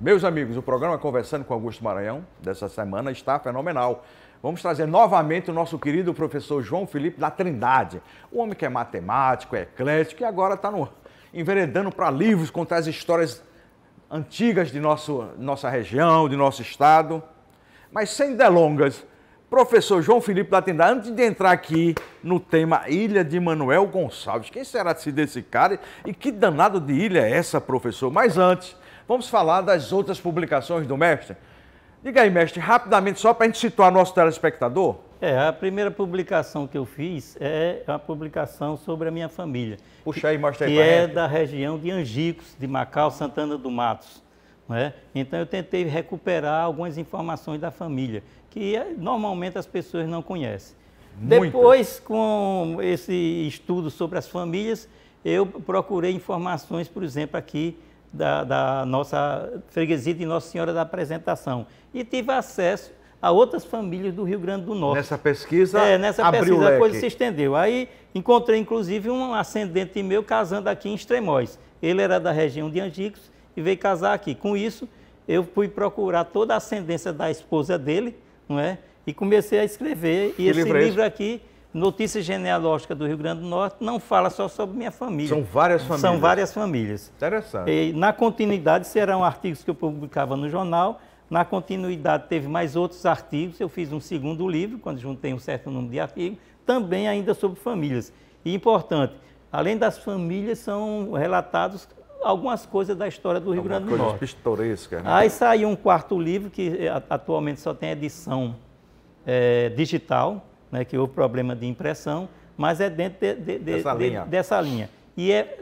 Meus amigos, o programa Conversando com Augusto Maranhão dessa semana está fenomenal. Vamos trazer novamente o nosso querido professor João Felipe da Trindade, o homem que é matemático, é eclético e agora está enveredando para livros contar as histórias antigas de nosso, nossa região, de nosso estado. Mas sem delongas, professor João Felipe da Trindade, antes de entrar aqui no tema Ilha de Manuel Gonçalves, quem será se desse cara e que danado de ilha é essa, professor? Mas antes, vamos falar das outras publicações do mestre. Diga aí, mestre, rapidamente, só para a gente situar nosso telespectador. É, a primeira publicação que eu fiz é uma publicação sobre a minha família. Puxa aí, mostra aí. Que é da região de Angicos, de Macau, Santana do Matos. Né? Então eu tentei recuperar algumas informações da família, que é, normalmente as pessoas não conhecem. Muito. Depois, com esse estudo sobre as famílias, eu procurei informações, por exemplo, aqui da, da nossa freguesia de Nossa Senhora da Apresentação. E tive acesso a outras famílias do Rio Grande do Norte. Nessa pesquisa, é, nessa abriu pesquisa a coisa se estendeu. Aí encontrei inclusive um ascendente meu casando aqui em Extremóis. Ele era da região de Angicos e veio casar aqui. Com isso, eu fui procurar toda a ascendência da esposa dele, não é? E comecei a escrever. E que esse livro, é esse? livro aqui Notícia genealógica do Rio Grande do Norte não fala só sobre minha família. São várias famílias. São várias famílias. Interessante. E, na continuidade serão artigos que eu publicava no jornal. Na continuidade teve mais outros artigos. Eu fiz um segundo livro, quando juntei um certo número de artigos, também ainda sobre famílias. E importante, além das famílias, são relatados algumas coisas da história do Rio Alguma Grande do coisa Norte. Coisas pitorescas. Né? Aí saiu um quarto livro que é, atualmente só tem edição é, digital né, que houve problema de impressão, mas é dentro de, de, de, dessa, linha. dessa, linha. E, é,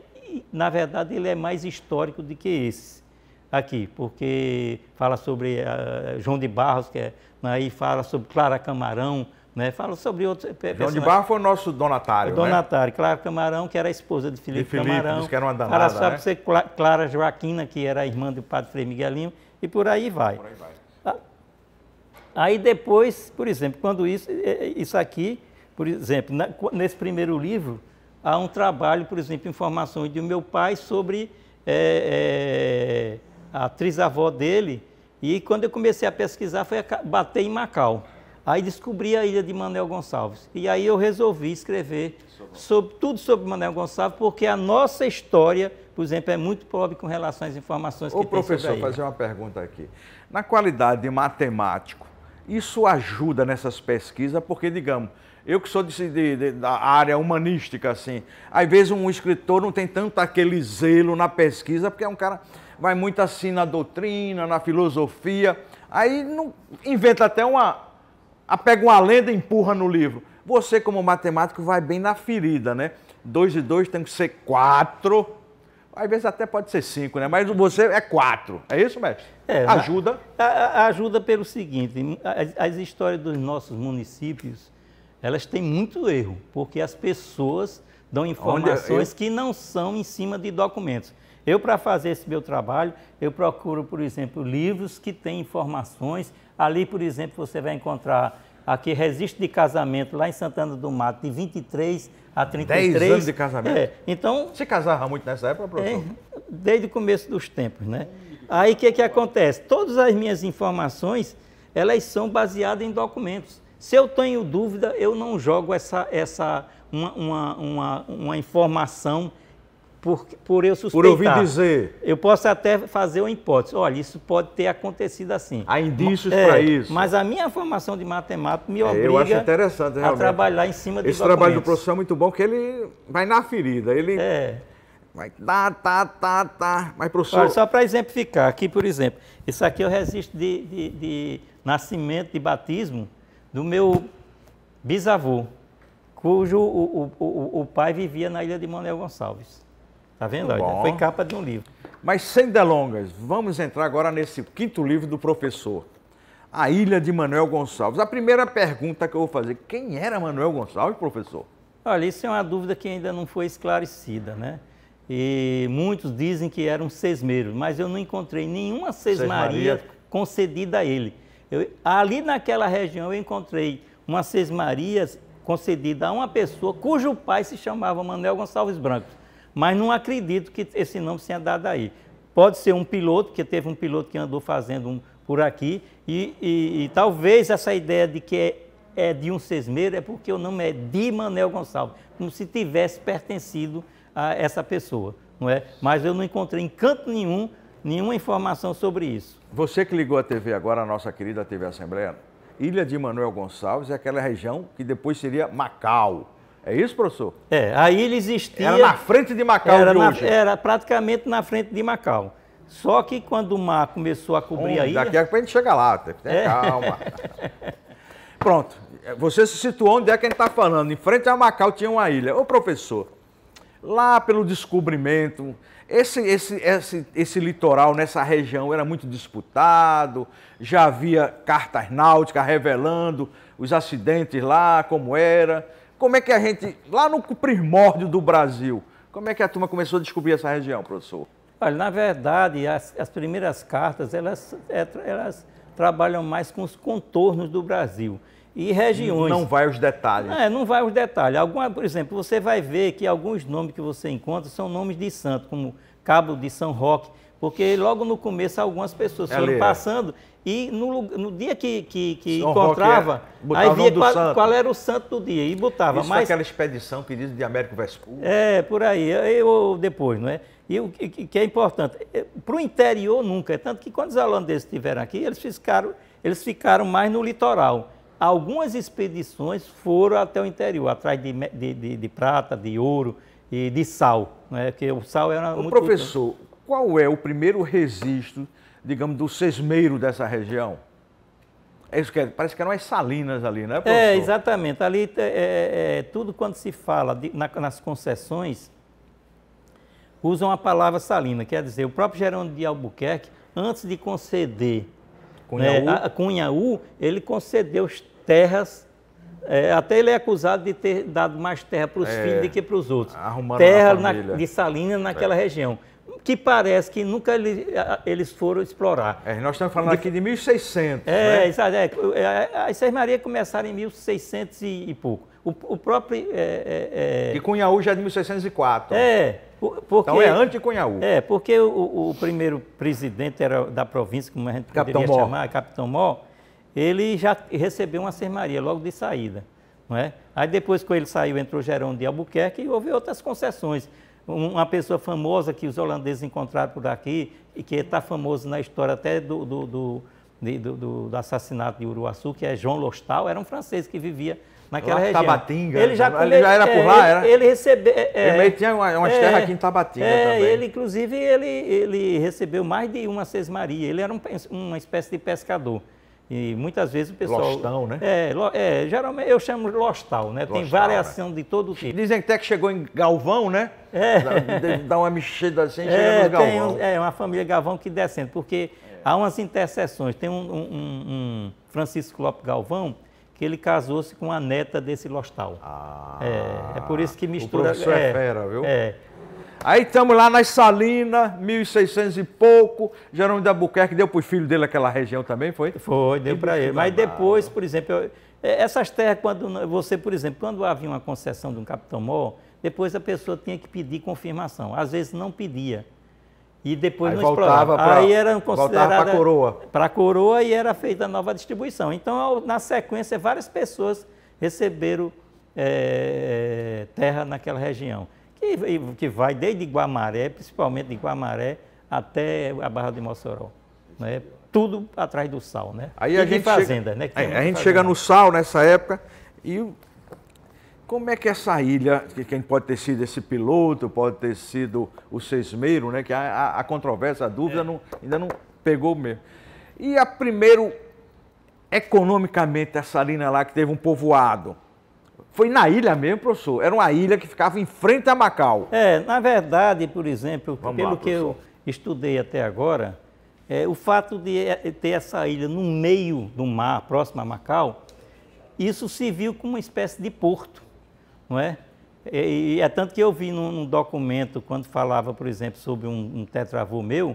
na verdade, ele é mais histórico do que esse aqui, porque fala sobre uh, João de Barros, que é, né, aí fala sobre Clara Camarão, né, fala sobre outros João de Barros foi o nosso donatário, o né? Donatário, né? Clara Camarão, que era a esposa de Felipe, de Felipe Camarão. que era uma danada, fala sobre né? Clara Joaquina, que era a irmã do padre Frei Miguelinho, e por aí vai. Por aí vai. Aí depois, por exemplo, quando isso, é, é, isso aqui, por exemplo, nesse primeiro livro, há um trabalho, por exemplo, informações de meu pai sobre é, é, a atriz avó dele. E quando eu comecei a pesquisar, foi a bater em Macau. Aí descobri a ilha de Manuel Gonçalves. E aí eu resolvi escrever sobre, tudo sobre Manuel Gonçalves, porque a nossa história, por exemplo, é muito pobre com relação às informações Ô, que professor, tem sobre professor, fazer uma pergunta aqui. Na qualidade de matemático, isso ajuda nessas pesquisas, porque, digamos, eu que sou de, de, da área humanística, assim, às vezes um escritor não tem tanto aquele zelo na pesquisa, porque é um cara vai muito assim na doutrina, na filosofia, aí não, inventa até uma. pega uma lenda e empurra no livro. Você, como matemático, vai bem na ferida, né? 2 e 2 tem que ser 4. Às vezes até pode ser cinco, né? Mas você é quatro. É isso, mestre? É, ajuda? A, a, ajuda pelo seguinte, as, as histórias dos nossos municípios, elas têm muito erro, porque as pessoas dão informações eu... que não são em cima de documentos. Eu, para fazer esse meu trabalho, eu procuro, por exemplo, livros que têm informações. Ali, por exemplo, você vai encontrar aqui registro de casamento lá em Santana do Mato, de 23 há 33. 10 anos de casamento? É, então... Você casava muito nessa época, é, professor? É, desde o começo dos tempos, né? Aí o que, que acontece? Todas as minhas informações, elas são baseadas em documentos. Se eu tenho dúvida, eu não jogo essa, essa uma, uma, uma, uma informação por, por eu suspeitar. Por ouvir dizer. Eu posso até fazer uma hipótese. Olha, isso pode ter acontecido assim. Há indícios é, para isso. Mas a minha formação de matemática me é, obriga eu acho interessante, a trabalhar em cima de Esse documentos. trabalho do professor é muito bom, que ele vai na ferida. Ele é. vai tá, tá, tá, tá. Mas, professor... Olha, só para exemplificar, aqui, por exemplo, isso aqui eu registro de, de, de nascimento, de batismo, do meu bisavô, cujo o, o, o, o pai vivia na ilha de Manuel Gonçalves. Tá vendo? Foi capa de um livro. Mas sem delongas, vamos entrar agora nesse quinto livro do professor. A Ilha de Manuel Gonçalves. A primeira pergunta que eu vou fazer, quem era Manuel Gonçalves, professor? Olha, isso é uma dúvida que ainda não foi esclarecida, né? E muitos dizem que era um sesmeiro, mas eu não encontrei nenhuma sesmaria, concedida a ele. Eu, ali naquela região eu encontrei uma sesmaria concedida a uma pessoa cujo pai se chamava Manuel Gonçalves Branco mas não acredito que esse nome tenha dado aí. Pode ser um piloto, que teve um piloto que andou fazendo um por aqui, e, e, e talvez essa ideia de que é, é de um sesmeiro é porque o nome é de Manel Gonçalves, como se tivesse pertencido a essa pessoa, não é? Mas eu não encontrei em canto nenhum nenhuma informação sobre isso. Você que ligou a TV agora, a nossa querida TV Assembleia, Ilha de Manuel Gonçalves é aquela região que depois seria Macau. É isso, professor? É, aí ele existia... Era na frente de Macau era de hoje. Na, era praticamente na frente de Macau. Só que quando o mar começou a cobrir Bom, hum, a ilha... Daqui a pouco a gente chega lá, tem é. calma. Pronto, você se situou onde é que a gente está falando. Em frente a Macau tinha uma ilha. Ô, professor, lá pelo descobrimento, esse, esse, esse, esse litoral nessa região era muito disputado, já havia cartas náuticas revelando os acidentes lá, como era... Como é que a gente, lá no primórdio do Brasil, como é que a turma começou a descobrir essa região, professor? Olha, na verdade, as, as primeiras cartas, elas, é, elas trabalham mais com os contornos do Brasil e regiões. Não vai os detalhes. É, não vai os detalhes. Alguma, por exemplo, você vai ver que alguns nomes que você encontra são nomes de santo, como Cabo de São Roque, porque logo no começo algumas pessoas é foram é. passando e no, no dia que, que, que encontrava, era, é, aí via qual, qual, era o santo do dia e botava. Isso mas, aquela expedição que diz de Américo Vespucci. É, por aí, eu é, depois, não é? E o que, que é importante, é, para o interior nunca, é tanto que quando os holandeses estiveram aqui, eles ficaram, eles ficaram mais no litoral. Algumas expedições foram até o interior, atrás de, de, de, de prata, de ouro e de sal, é porque o sal era o muito... Professor, qual é o primeiro registro digamos, do sesmeiro dessa região. É isso que é, parece que eram as salinas ali, né, é, professor? É, exatamente. Ali, é, é, é, tudo quando se fala de, na, nas concessões, usam a palavra salina. Quer dizer, o próprio Gerônimo de Albuquerque, antes de conceder Cunhaú, né, a, Cunhaú ele concedeu as terras. É, até ele é acusado de ter dado mais terra para os filhos do que para os outros. Terra na, de salina naquela região que parece que nunca ele, eles foram explorar. É, nós estamos falando de, aqui de 1600, é, né? É, é, é, as Seis começaram em 1600 e, e pouco. O, o próprio... É, é de Cunhaú já é de 1604. É, porque, então é de cunhaú É, porque o, o, primeiro presidente era da província, como a gente poderia Capitão poderia chamar, Capitão Mó, ele já recebeu uma sermaria logo de saída. Não é? Aí depois que ele saiu, entrou Gerão de Albuquerque e houve outras concessões. Uma pessoa famosa que os holandeses encontraram por aqui, e que está famoso na história até do, do, do, do, do assassinato de Uruaçu, que é João Lostal, era um francês que vivia naquela lá, região. Tabatinga. Ele já, né? ele já era por lá, é, era? Ele, ele recebeu... É, ele é, tinha umas é, terras aqui em Tabatinga é, também. Ele, inclusive, ele, ele recebeu mais de uma sesmaria. Ele era um, uma espécie de pescador. E muitas vezes o pessoal. Lostal, né? É, é, geralmente eu chamo lostal, né? Lostal, Tem variação né? de todo tipo. Dizem até que chegou em Galvão, né? É. Dá, uma mexida assim, é, chega é, no Galvão. Um, é, uma família Galvão que descende, porque é. há umas interseções. Tem um, um, um Francisco Lopes Galvão que ele casou-se com a neta desse lostal. Ah. É, é por isso que mistura. O professor é, é fera, viu? É. Aí estamos lá nas Salinas, 1600 e pouco. Jerônimo da Buquerque deu para os filhos dele aquela região também, foi? Foi, deu para ele. Mas depois, por exemplo, eu, é, essas terras, quando você, por exemplo, quando havia uma concessão de um capitão mor, depois a pessoa tinha que pedir confirmação. Às vezes não pedia. E depois aí não explorava. Pra, aí era considerada para a coroa. Para a coroa e era feita a nova distribuição. Então, na sequência, várias pessoas receberam é, terra naquela região que vai desde Guamaré, principalmente de Guamaré, até a Barra de Mossoró. Né? Tudo atrás do sal, né? Aí e a gente fazenda, chega, né? É, a gente fazenda. chega no sal nessa época e como é que essa ilha, que quem pode ter sido esse piloto, pode ter sido o Sesmeiro, né? Que a, a, a controvérsia, a dúvida é. não, ainda não pegou mesmo. E a primeiro, economicamente, essa linha lá que teve um povoado, foi na ilha mesmo, professor? Era uma ilha que ficava em frente a Macau. É, na verdade, por exemplo, Vamos pelo lá, que eu estudei até agora, é, o fato de é, ter essa ilha no meio do mar, próximo a Macau, isso se viu como uma espécie de porto, não é? E, e é tanto que eu vi num, num, documento, quando falava, por exemplo, sobre um, um tetravô meu,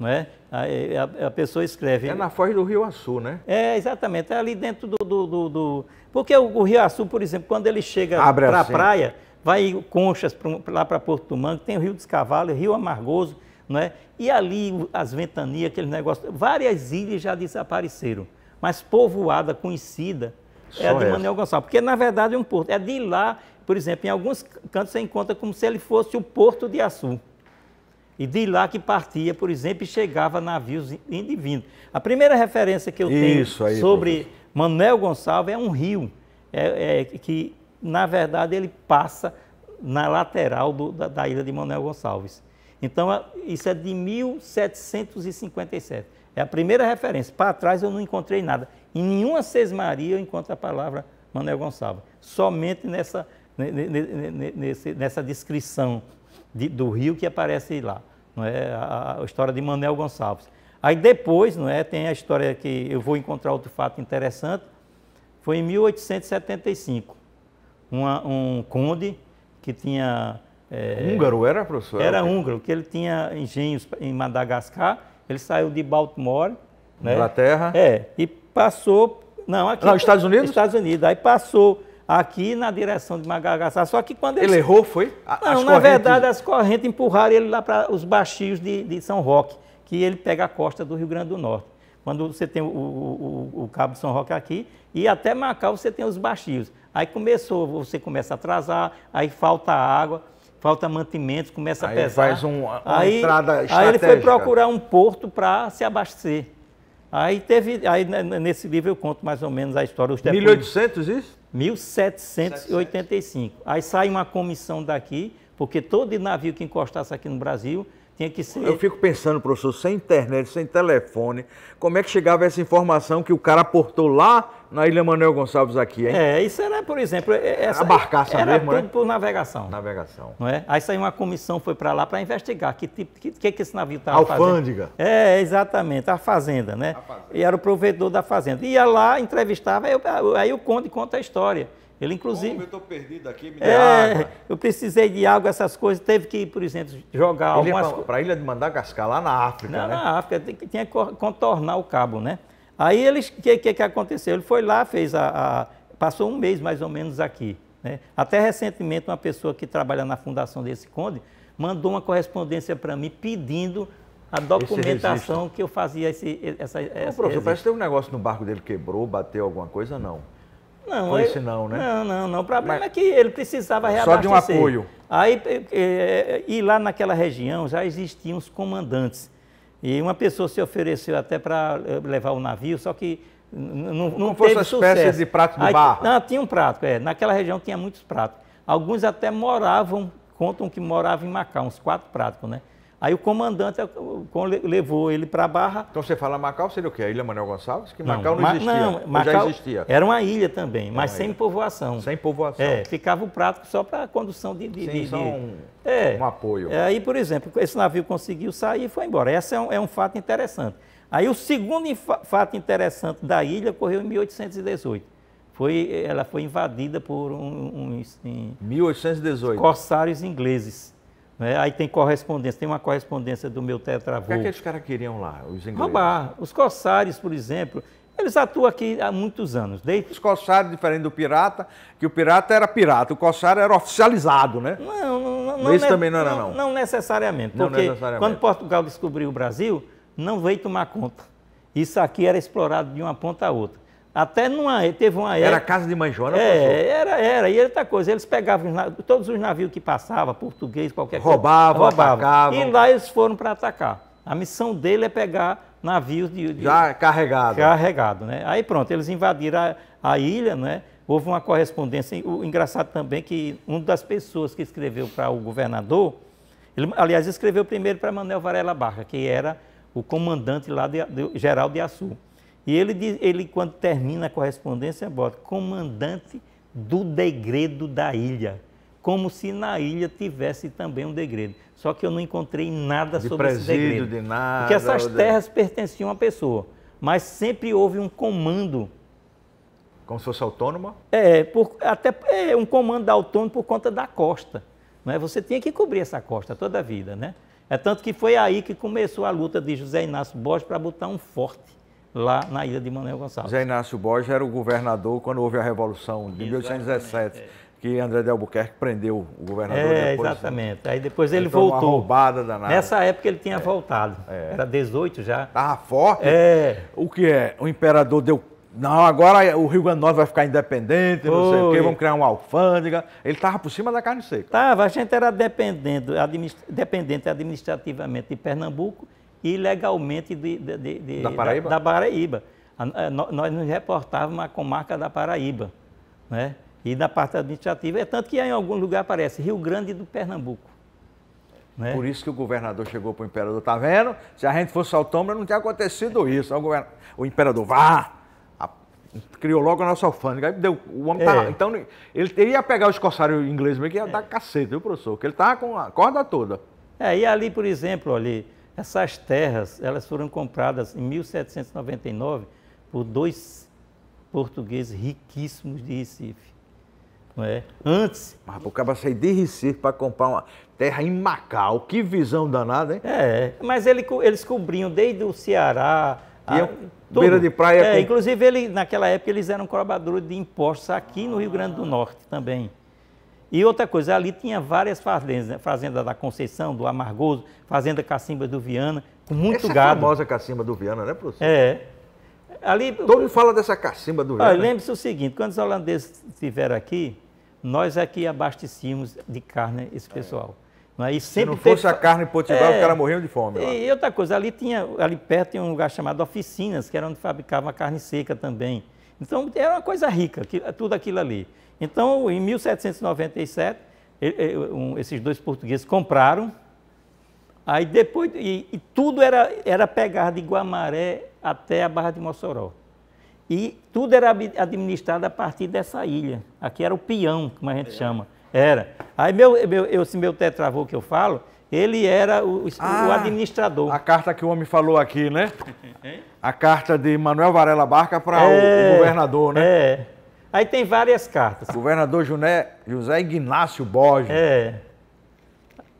não é? A, a, a, pessoa escreve... É na foz do Rio Açu, né? É, exatamente. É ali dentro do, do, do, do porque o, o Rio Açu, por exemplo, quando ele chega para a assim. praia, vai conchas pra, lá para Porto do tem o Rio dos Cavalos, Rio Amargoso, né? e ali as ventanias, aquele negócio. Várias ilhas já desapareceram, mas povoada, conhecida, Só é a de essa. Manuel Gonçalves. Porque, na verdade, é um porto. É de lá, por exemplo, em alguns cantos você encontra como se ele fosse o Porto de Açu. E de lá que partia, por exemplo, e chegava navios indo e vindo. A primeira referência que eu Isso tenho aí, sobre Manuel Gonçalves é um rio é, é, que, na verdade, ele passa na lateral do, da, da, ilha de Manuel Gonçalves. Então, é, isso é de 1757. É a primeira referência. Para trás eu não encontrei nada. Em nenhuma cesmaria eu encontro a palavra Manuel Gonçalves. Somente nessa, nessa descrição de, do rio que aparece lá. Não é a, a história de Manuel Gonçalves. Aí depois, não é, tem a história que eu vou encontrar outro fato interessante, foi em 1875. Uma, um conde que tinha... É, húngaro era, professor? Era húngaro, que ele tinha engenhos em Madagascar, ele saiu de Baltimore... Né? Inglaterra? É, e passou... Não, aqui... Não, Estados Unidos? Estados Unidos, aí passou aqui na direção de Madagascar. Só que quando ele. Ele errou, foi? A, não, na correntes... verdade, as correntes empurraram ele lá para os baixios de, de São Roque que ele pega a costa do Rio Grande do Norte. Quando você tem o, o, o Cabo de São Roque aqui, e até Macau você tem os baixios. Aí começou, você começa a atrasar, aí falta água, falta mantimentos, começa aí a pesar. Faz um, uma aí, entrada estratégica. Aí ele foi procurar um porto para se abastecer. Aí teve, aí nesse livro eu conto mais ou menos a história. 1800 isso? 1785. Aí sai uma comissão daqui, porque todo navio que encostasse aqui no Brasil tinha que ser. Eu fico pensando, professor, sem internet, sem telefone, como é que chegava essa informação que o cara aportou lá na Ilha Manuel Gonçalves aqui, hein? É, isso era, por exemplo, é, é, essa, a barcaça era mesmo, tudo né? por navegação. Navegação. Não é? Aí saiu uma comissão, foi para lá para investigar que tipo, que, que, que esse navio estava fazendo. Alfândega. É, exatamente, a fazenda, né? A fazenda. E era o provedor da fazenda. Ia lá, entrevistava, aí, aí o Conde conta a história ele, inclusive. Como eu estou perdido aqui, me é, água. Eu precisei de água, essas coisas. Teve que, por exemplo, jogar Ele algumas. para a ilha de Madagascar, lá na África, Não, né? Na África, tinha que contornar o cabo, né? Aí ele, o que, que, que, aconteceu? Ele foi lá, fez a, a, passou um mês mais ou menos aqui. Né? Até recentemente, uma pessoa que trabalha na fundação desse conde mandou uma correspondência para mim pedindo a documentação que eu fazia esse, essa. Ô, professor, esse... parece que tem um negócio no barco dele quebrou, bateu alguma coisa, não? Não, foi não, né? Não, não, não. O problema Mas é que ele precisava reabastecer. Só de um apoio. Aí, eh, eh, e lá naquela região já existiam os comandantes. E uma pessoa se ofereceu até para eh, levar o navio, só que não, não teve sucesso. espécie de prato de barro? Não, tinha um prato. É. Naquela região tinha muitos pratos. Alguns até moravam, contam que moravam em Macau, uns quatro pratos, né? Aí o comandante é levou ele para a Barra. Então você fala Macau seria o quê? A Ilha Manuel Gonçalves? Que Macau não existia. Não, Macau já existia. Era uma ilha também, mas sem ilha. povoação. Sem povoação. É, ficava o prato só para condução de. de, Sim, de, de... Um, é. um apoio. É, aí, por exemplo, esse navio conseguiu sair e foi embora. Esse é um, é um fato interessante. Aí o segundo fato interessante da ilha ocorreu em 1818 foi, ela foi invadida por uns um, um, um, 1818. corsários ingleses. É, aí tem correspondência, tem uma correspondência do meu tetravô. O que, é que aqueles caras queriam lá, os ingleses? Roubar. Os corsários, por exemplo, eles atuam aqui há muitos anos. Desde... Os corsários, diferente do pirata, que o pirata era pirata, o corsário era oficializado, né? Não, não, não Isso também não era, não. Não, não necessariamente, porque necessariamente. quando Portugal descobriu o Brasil, não veio tomar conta. Isso aqui era explorado de uma ponta a outra. Até numa, teve uma época, Era a casa de Manjona, é, Era, era. E outra coisa, eles pegavam todos os navios que passavam, português, qualquer coisa. Roubavam, atacavam. E lá eles foram para atacar. A missão dele é pegar navios de, de... Já carregado. Carregado, né? Aí pronto, eles invadiram a, a ilha, né? Houve uma correspondência. O engraçado também que uma das pessoas que escreveu para o governador, ele, aliás, escreveu primeiro para Manuel Varela Barra, que era o comandante lá de, de Geral de Açu. E ele, ele quando termina a correspondência, bota comandante do degredo da ilha. Como se na ilha tivesse também um degredo. Só que eu não encontrei nada de sobre presídio, esse degredo. De nada, porque essas terras de... pertenciam a pessoa. Mas sempre houve um comando. Como se fosse autônoma? É, é, por, até é um comando autônomo por conta da costa. Né? Você tinha que cobrir essa costa toda a vida. Né? É tanto que foi aí que começou a luta de José Inácio Borges para botar um forte lá na ilha de Manuel Gonçalves. Zé Inácio Borges era o governador quando houve a Revolução de 1817. É. Que André de Albuquerque prendeu o governador. É, depois, né? exatamente. Aí depois ele, ele voltou. Uma roubada danada. Nessa época ele tinha é. voltado. É. Era 18 já. Estava forte? É. O que é? O imperador deu não, agora o Rio Grande do Norte vai ficar independente, não Oi. sei o quê, vamos criar uma alfândega. Ele estava por cima da carne seca. Estava, a gente era dependente, administ... dependente administrativamente de Pernambuco ilegalmente de, de, de, da Paraíba. Da, da Paraíba. A, a, eh, nós nos reportávamos à comarca da Paraíba, né? E na parte administrativa, é tanto que em algum lugar aparece Rio Grande do Pernambuco. Né? Por isso que o governador chegou para o imperador, Está vendo? Se a gente fosse autômara, não tinha acontecido isso. O, govern... o imperador, vá! Criou logo a nossa alfândega. Deu... O homem tá é. tá... Então, ele teria pegar os corsários ingleses, que ia é. dar cacete, viu, professor? Porque ele estava tá com a corda toda. É, e ali, por exemplo, ali, essas terras, elas foram compradas em 1799 por dois portugueses riquíssimos de Recife. Não é? Antes... Mas o cara sair de Recife para comprar uma terra em Macau, que visão danada, hein? É, mas ele, eles cobriam desde o Ceará... A, eu, beira de praia... É, com... Inclusive, ele, naquela época, eles eram cobradores de impostos aqui no Rio Grande do Norte também. E outra coisa, ali tinha várias fazendas, Fazenda da Conceição, do Amargoso, Fazenda Cacimba do Viana, com muito Essa é gado. famosa Cacimba do Viana, né, professor? É. Ali, Todo mundo fala dessa Cacimba do Viana. Lembre-se o seguinte, quando os holandeses estiveram aqui, nós aqui é abastecíamos de carne esse é. pessoal. É. Não é? e sempre Se não fosse teve... a carne em é... o cara morria de fome. Lá. E outra coisa, ali, tinha, ali perto tinha um lugar chamado Oficinas, que era onde fabricavam carne seca também. Então era uma coisa rica, tudo aquilo ali. Então, em 1797, esses dois portugueses compraram. Aí depois, e, e tudo era, era pegar de Guamaré até a Barra de Mossoró. E tudo era administrado a partir dessa ilha. Aqui era o peão, como a gente é. chama. Era. Aí meu, meu, esse meu tetravô que eu falo, ele era o, ah, o, administrador. A carta que o homem falou aqui, né? A carta de Manuel Varela Barca para é, o, governador, né? É. Aí tem várias cartas. Governador Juné, José Ignácio Borges. É.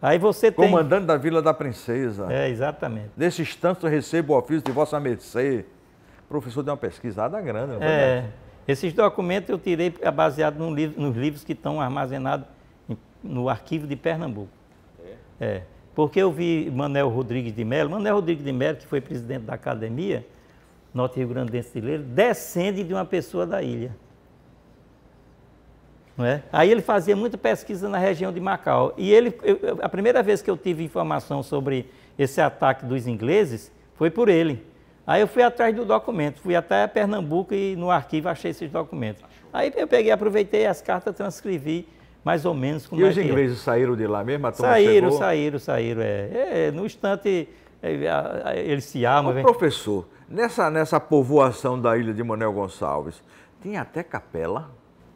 Aí você Comandante tem. Comandante da Vila da Princesa. É, exatamente. Nesse instante recebo o ofício de Vossa Mercê. O professor deu uma pesquisada grande, é? é. Esses documentos eu tirei é baseado livro, nos livros que estão armazenados no arquivo de Pernambuco. É, porque eu vi Manuel Rodrigues de Mello, Manuel Rodrigues de Mello, que foi presidente da academia, Norte Rio Grande de Sul, descende de uma pessoa da ilha. Não é? Aí ele fazia muita pesquisa na região de Macau. E ele, eu, a primeira vez que eu tive informação sobre esse ataque dos ingleses foi por ele. Aí eu fui atrás do documento, fui até Pernambuco e no arquivo achei esses documentos. Aí eu peguei, aproveitei as cartas, transcrevi mais ou menos como E é os é. ingleses é. saíram de lá mesmo? A saíram, chegou... saíram, saíram, é. é no instante, é, eles se armam. Ô, professor, nessa, nessa povoação da ilha de Manuel Gonçalves, tinha até capela?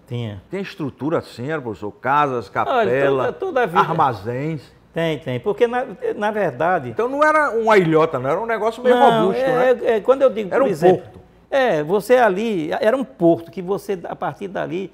Tinha. Tem estrutura assim, professor? Casas, capela, Olha, toda, toda armazéns? Tem, tem. Porque, na, na verdade... Então não era uma ilhota, não. Era um negócio meio não, robusto, é, né? É, quando eu digo, era por um exemplo... Porto. É, você ali... Era um porto que você, a partir dali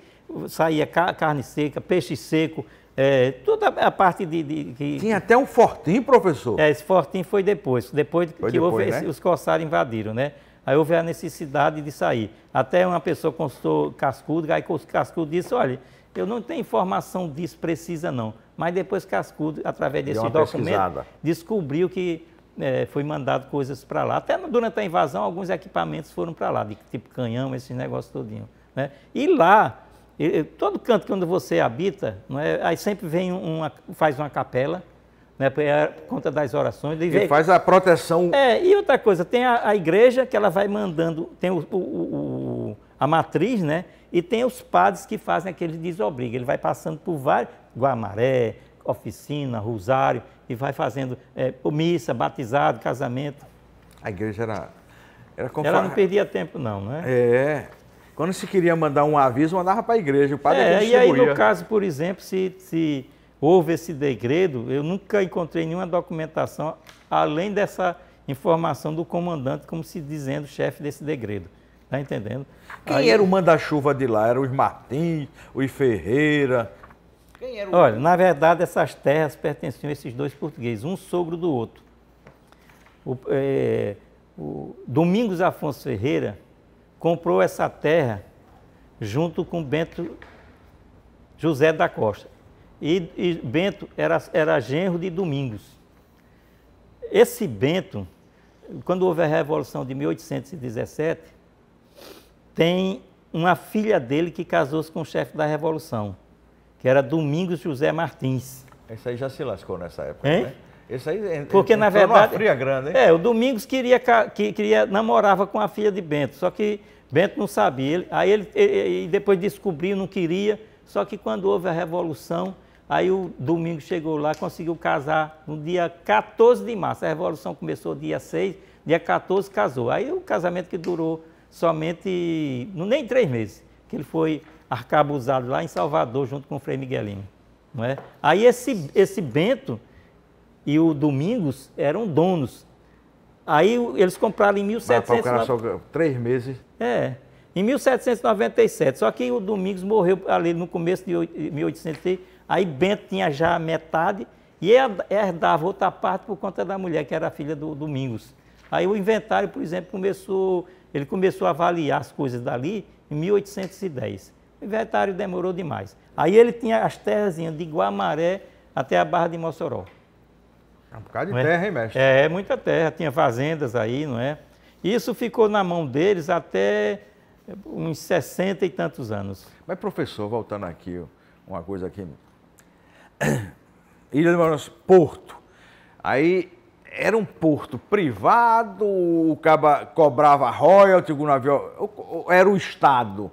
saía carne seca, peixe seco, é, toda a parte de, de, Tinha até um fortim, professor. É, esse fortim foi depois, depois foi que depois, houve, né? os corsários invadiram, né? Aí houve a necessidade de sair. Até uma pessoa consultou Cascudo, aí Cascudo disse, olha, eu não tenho informação disso precisa não. Mas depois Cascudo, através desse documento, descobriu que é, foi mandado coisas para lá. Até durante a invasão, alguns equipamentos foram para lá, de, tipo canhão, esses negócios todinho. Né? E lá todo canto que onde você habita, não é? aí sempre vem uma, faz uma capela, né, por é, conta das orações. E vem... faz a proteção. É, e outra coisa, tem a, a igreja que ela vai mandando, tem o, o, o, a matriz, né? E tem os padres que fazem aquele desobriga. Ele vai passando por vários, Guamaré, oficina, rosário, e vai fazendo é, missa, batizado, casamento. A igreja era. era conforme... Ela não perdia tempo, não, né? É. Quando se queria mandar um aviso, mandava para a igreja, o padre é, distribuía. E aí, no caso, por exemplo, se, se houve esse degredo, eu nunca encontrei nenhuma documentação além dessa informação do comandante, como se dizendo chefe desse degredo. Está entendendo? Quem aí, era o manda-chuva de lá? Era os Martins, os Ferreira? Quem era o... Olha, na verdade, essas terras pertenciam a esses dois portugueses, um sogro do outro. O, é, o Domingos Afonso Ferreira, comprou essa terra junto com Bento José da Costa. E, e Bento era, era genro de Domingos. Esse Bento, quando houve a Revolução de 1817, tem uma filha dele que casou-se com o chefe da Revolução, que era Domingos José Martins. Esse aí já se lascou nessa época, hein? né? Esse aí Porque, na verdade, fria grande, hein? É, o Domingos queria, que, queria namorava com a filha de Bento, só que Bento não sabia. Ele, aí ele, ele, depois descobriu, não queria. Só que quando houve a Revolução, aí o Domingo chegou lá, conseguiu casar no dia 14 de março. A Revolução começou dia 6, dia 14 casou. Aí o casamento que durou somente, não, nem três meses, que ele foi arcabuzado lá em Salvador, junto com o Frei Miguelinho. Não é? Aí esse, esse Bento e o Domingos eram donos Aí eles compraram em 1797. Só três meses. É. Em 1797. Só que o Domingos morreu ali no começo de 1800. Aí Bento tinha já metade e herdava outra parte por conta da mulher, que era a filha do Domingos. Aí o inventário, por exemplo, começou, ele começou a avaliar as coisas dali em 1810. O inventário demorou demais. Aí ele tinha as terras de Guamaré até a Barra de Mossoró. É um bocado de é? terra, hein, mestre? É, é, muita terra. Tinha fazendas aí, não é? Isso ficou na mão deles até uns 60 e tantos anos. Mas, professor, voltando aqui, uma coisa aqui. Ilha de Manaus, porto. Aí era um porto privado, o caba cobrava royalty, o navio, era o Estado.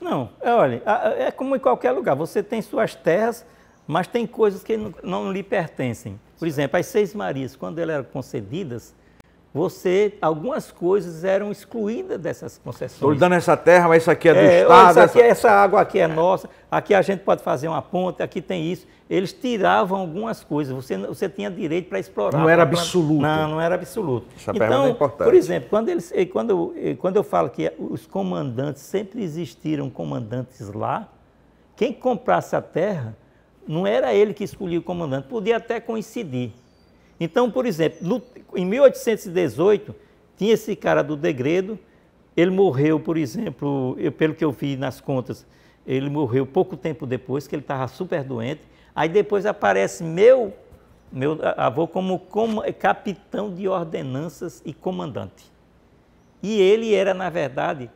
Não, é, olha, é como em qualquer lugar, você tem suas terras, mas tem coisas que não, não lhe pertencem. Por exemplo, as seis Marias, quando elas eram concedidas, você, algumas coisas eram excluídas dessas concessões. Estou lhe dando essa terra, mas isso aqui é do é, Estado. Isso aqui, essa... essa... água aqui é nossa, aqui a gente pode fazer uma ponte. aqui tem isso. Eles tiravam algumas coisas, você, você tinha direito para explorar. Não era absoluto. Não, não era absoluto. Essa é então, é importante. Por exemplo, quando, eles, quando, quando eu falo que os comandantes, sempre existiram comandantes lá, quem comprasse a terra não era ele que escolhia o comandante, podia até coincidir. Então, por exemplo, em 1818, tinha esse cara do Degredo, ele morreu, por exemplo, eu, pelo que eu vi nas contas, ele morreu pouco tempo depois, que ele estava super doente. Aí depois aparece meu, meu avô como, como capitão de ordenanças e comandante. E ele era, na verdade,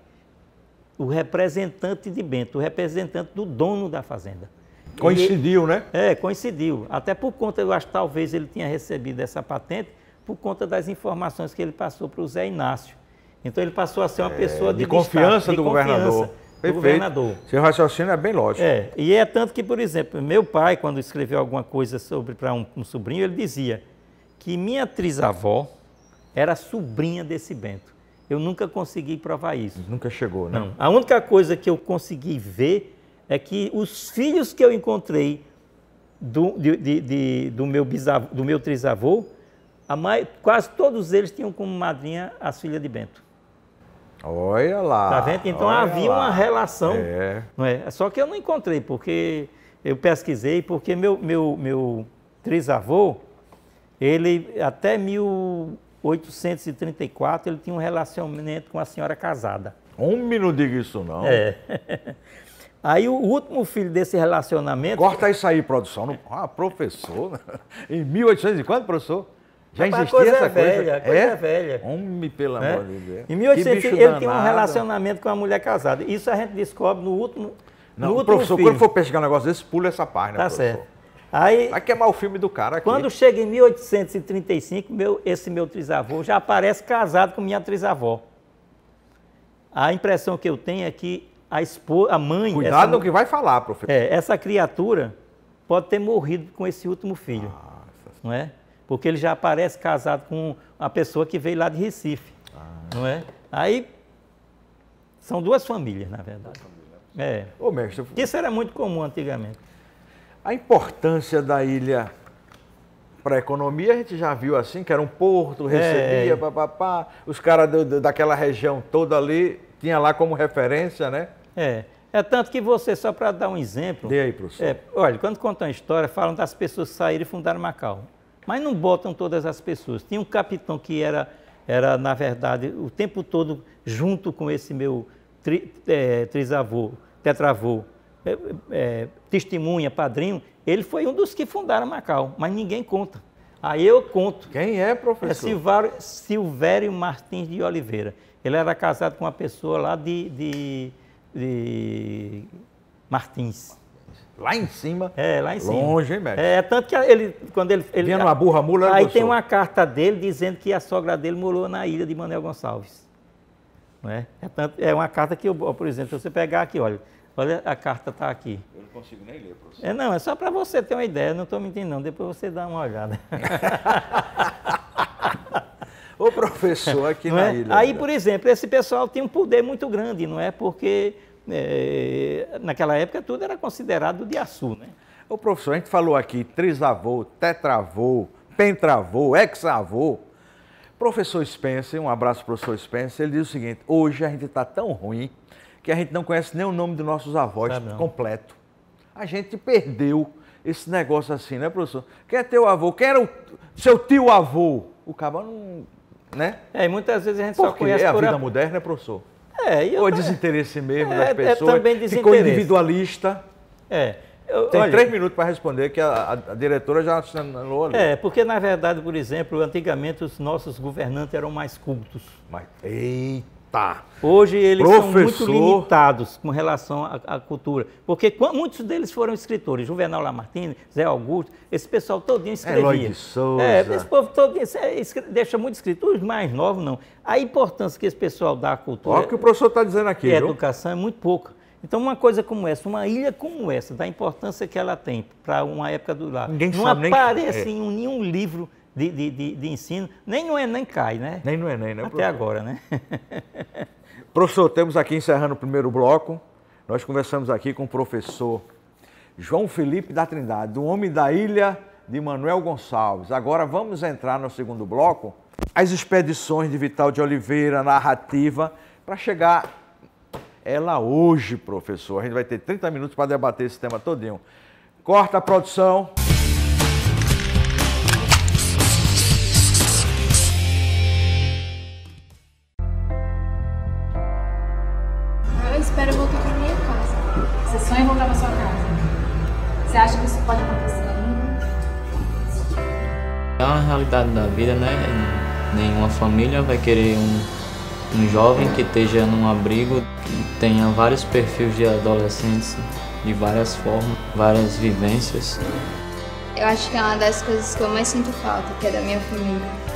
o representante de Bento, o representante do dono da fazenda. Coincidiu, né? É, coincidiu. Até por conta, eu acho que talvez ele tinha recebido essa patente por conta das informações que ele passou para o Zé Inácio. Então ele passou a ser uma é, pessoa de, de confiança destaque, do de governador. do Perfeito. governador. Seu raciocínio é bem lógico. É, e é tanto que, por exemplo, meu pai, quando escreveu alguma coisa sobre para um, um sobrinho, ele dizia que minha trisavó era sobrinha desse Bento. Eu nunca consegui provar isso. Nunca chegou, né? Não. A única coisa que eu consegui ver é que os filhos que eu encontrei do, de, de, de, do, meu, bisavô, do meu trisavô, quase todos eles tinham como madrinha as filhas de Bento. Olha lá. Tá vendo? Então havia lá. uma relação. É. Não é? Só que eu não encontrei, porque eu pesquisei, porque meu, meu, meu trisavô, ele até 1834, ele tinha um relacionamento com a senhora casada. Homem, não diga isso não. É. Aí o último filho desse relacionamento. Corta isso aí, produção. Ah, professor. Né? em 1800 e quanto, professor? Já Rapaz, existia coisa essa coisa? Velha, coisa é? velha. Homem, pelo é? amor de Deus. Em 1800 ele tinha um relacionamento com uma mulher casada. Isso a gente descobre no último. Não, no último professor, quando for pescar um negócio desse, pula essa página. Tá professor. certo. Aí, Vai queimar o filme do cara aqui. Quando chega em 1835, meu, esse meu trisavô já aparece casado com minha trisavó. A impressão que eu tenho é que a, esposa, a mãe. Cuidado essa, no que vai falar, professor. É, essa criatura pode ter morrido com esse último filho. Ah, Não é? Porque ele já aparece casado com a pessoa que veio lá de Recife. Ah. Não é? Aí são duas famílias, na verdade. É. Ô, mestre, eu... Isso era muito comum antigamente. A importância da ilha para a economia, a gente já viu assim, que era um porto, é. recebia, é. papapá. Os caras daquela região toda ali, tinha lá como referência, né? É. É tanto que você, só para dar um exemplo. Dê aí, professor. É, olha, quando contam a história, falam das pessoas saírem e fundaram Macau. Mas não botam todas as pessoas. Tinha um capitão que era, era na verdade, o tempo todo junto com esse meu tri, é, trisavô, tetravô, é, é, testemunha, padrinho. Ele foi um dos que fundaram Macau, mas ninguém conta. Aí eu conto. Quem é, professor? É Silvário, Silvério Martins de Oliveira. Ele era casado com uma pessoa lá de, de de Martins. Lá em cima? É, lá em cima. Longe, hein, mestre? É, tanto que ele, quando ele... ele Vendo uma burra mula, é Aí tem uma carta dele dizendo que a sogra dele morou na ilha de Manuel Gonçalves. Não é? É, tanto, é uma carta que, eu, por exemplo, se você pegar aqui, olha, olha a carta está aqui. Eu não consigo nem ler, professor. É, não, é só para você ter uma ideia, não estou mentindo não, depois você dá uma olhada. Ô professor, aqui não na é? ilha. Aí, por exemplo, esse pessoal tem um poder muito grande, não é? Porque é, naquela época tudo era considerado de açu, né? O professor, a gente falou aqui trisavô, tetravô, pentravô, hexavô. Professor Spencer, um abraço para o professor Spencer, ele diz o seguinte, hoje a gente está tão ruim que a gente não conhece nem o nome dos nossos avós completo. A gente perdeu esse negócio assim, né professor? Quem é teu avô? Quem era o seu tio avô? O cabo não... né? É, e muitas vezes a gente Porque só conhece é a por... vida moderna, é, professor? É, Ou é desinteresse mesmo é, das pessoas. É também desinteresse. Ficou individualista. É. Eu, Tem olha, três minutos para responder, que a, a, diretora já assinalou ali. É, porque na verdade, por exemplo, antigamente os nossos governantes eram mais cultos. Mas, eita! Tá. Hoje eles Professor... são muito limitados com relação à, à cultura. Porque quando, muitos deles foram escritores. Juvenal Lamartine, Zé Augusto, esse pessoal todinho escrevia. Eloy de Souza. É, esse povo todinho é, deixa muito escritores, mais novos não. A importância que esse pessoal dá à cultura... Olha o que o professor está dizendo aqui. E A educação é muito pouca. Então, uma coisa como essa, uma ilha como essa, da importância que ela tem para uma época do lado. Ninguém não aparece nem... É. em nenhum livro de, de, de, de ensino, nem no Enem é, cai, né? Nem no Enem, é, né? Até professor? agora, né? professor, temos aqui encerrando o primeiro bloco. Nós conversamos aqui com o professor João Felipe da Trindade, um homem da ilha de Manuel Gonçalves. Agora vamos entrar no segundo bloco, as expedições de Vital de Oliveira, narrativa, para chegar ela hoje, professor. A gente vai ter 30 minutos para debater esse tema todinho. Corta a produção. eu espero voltar para minha casa. Você sonha em voltar para sua casa? Você acha que isso pode acontecer ainda? É uma realidade da vida, né? Nenhuma família vai querer um, um jovem que esteja num abrigo, que tenha vários perfis de adolescentes, de várias formas, várias vivências. Eu acho que é uma das coisas que eu mais sinto falta, que é da minha família.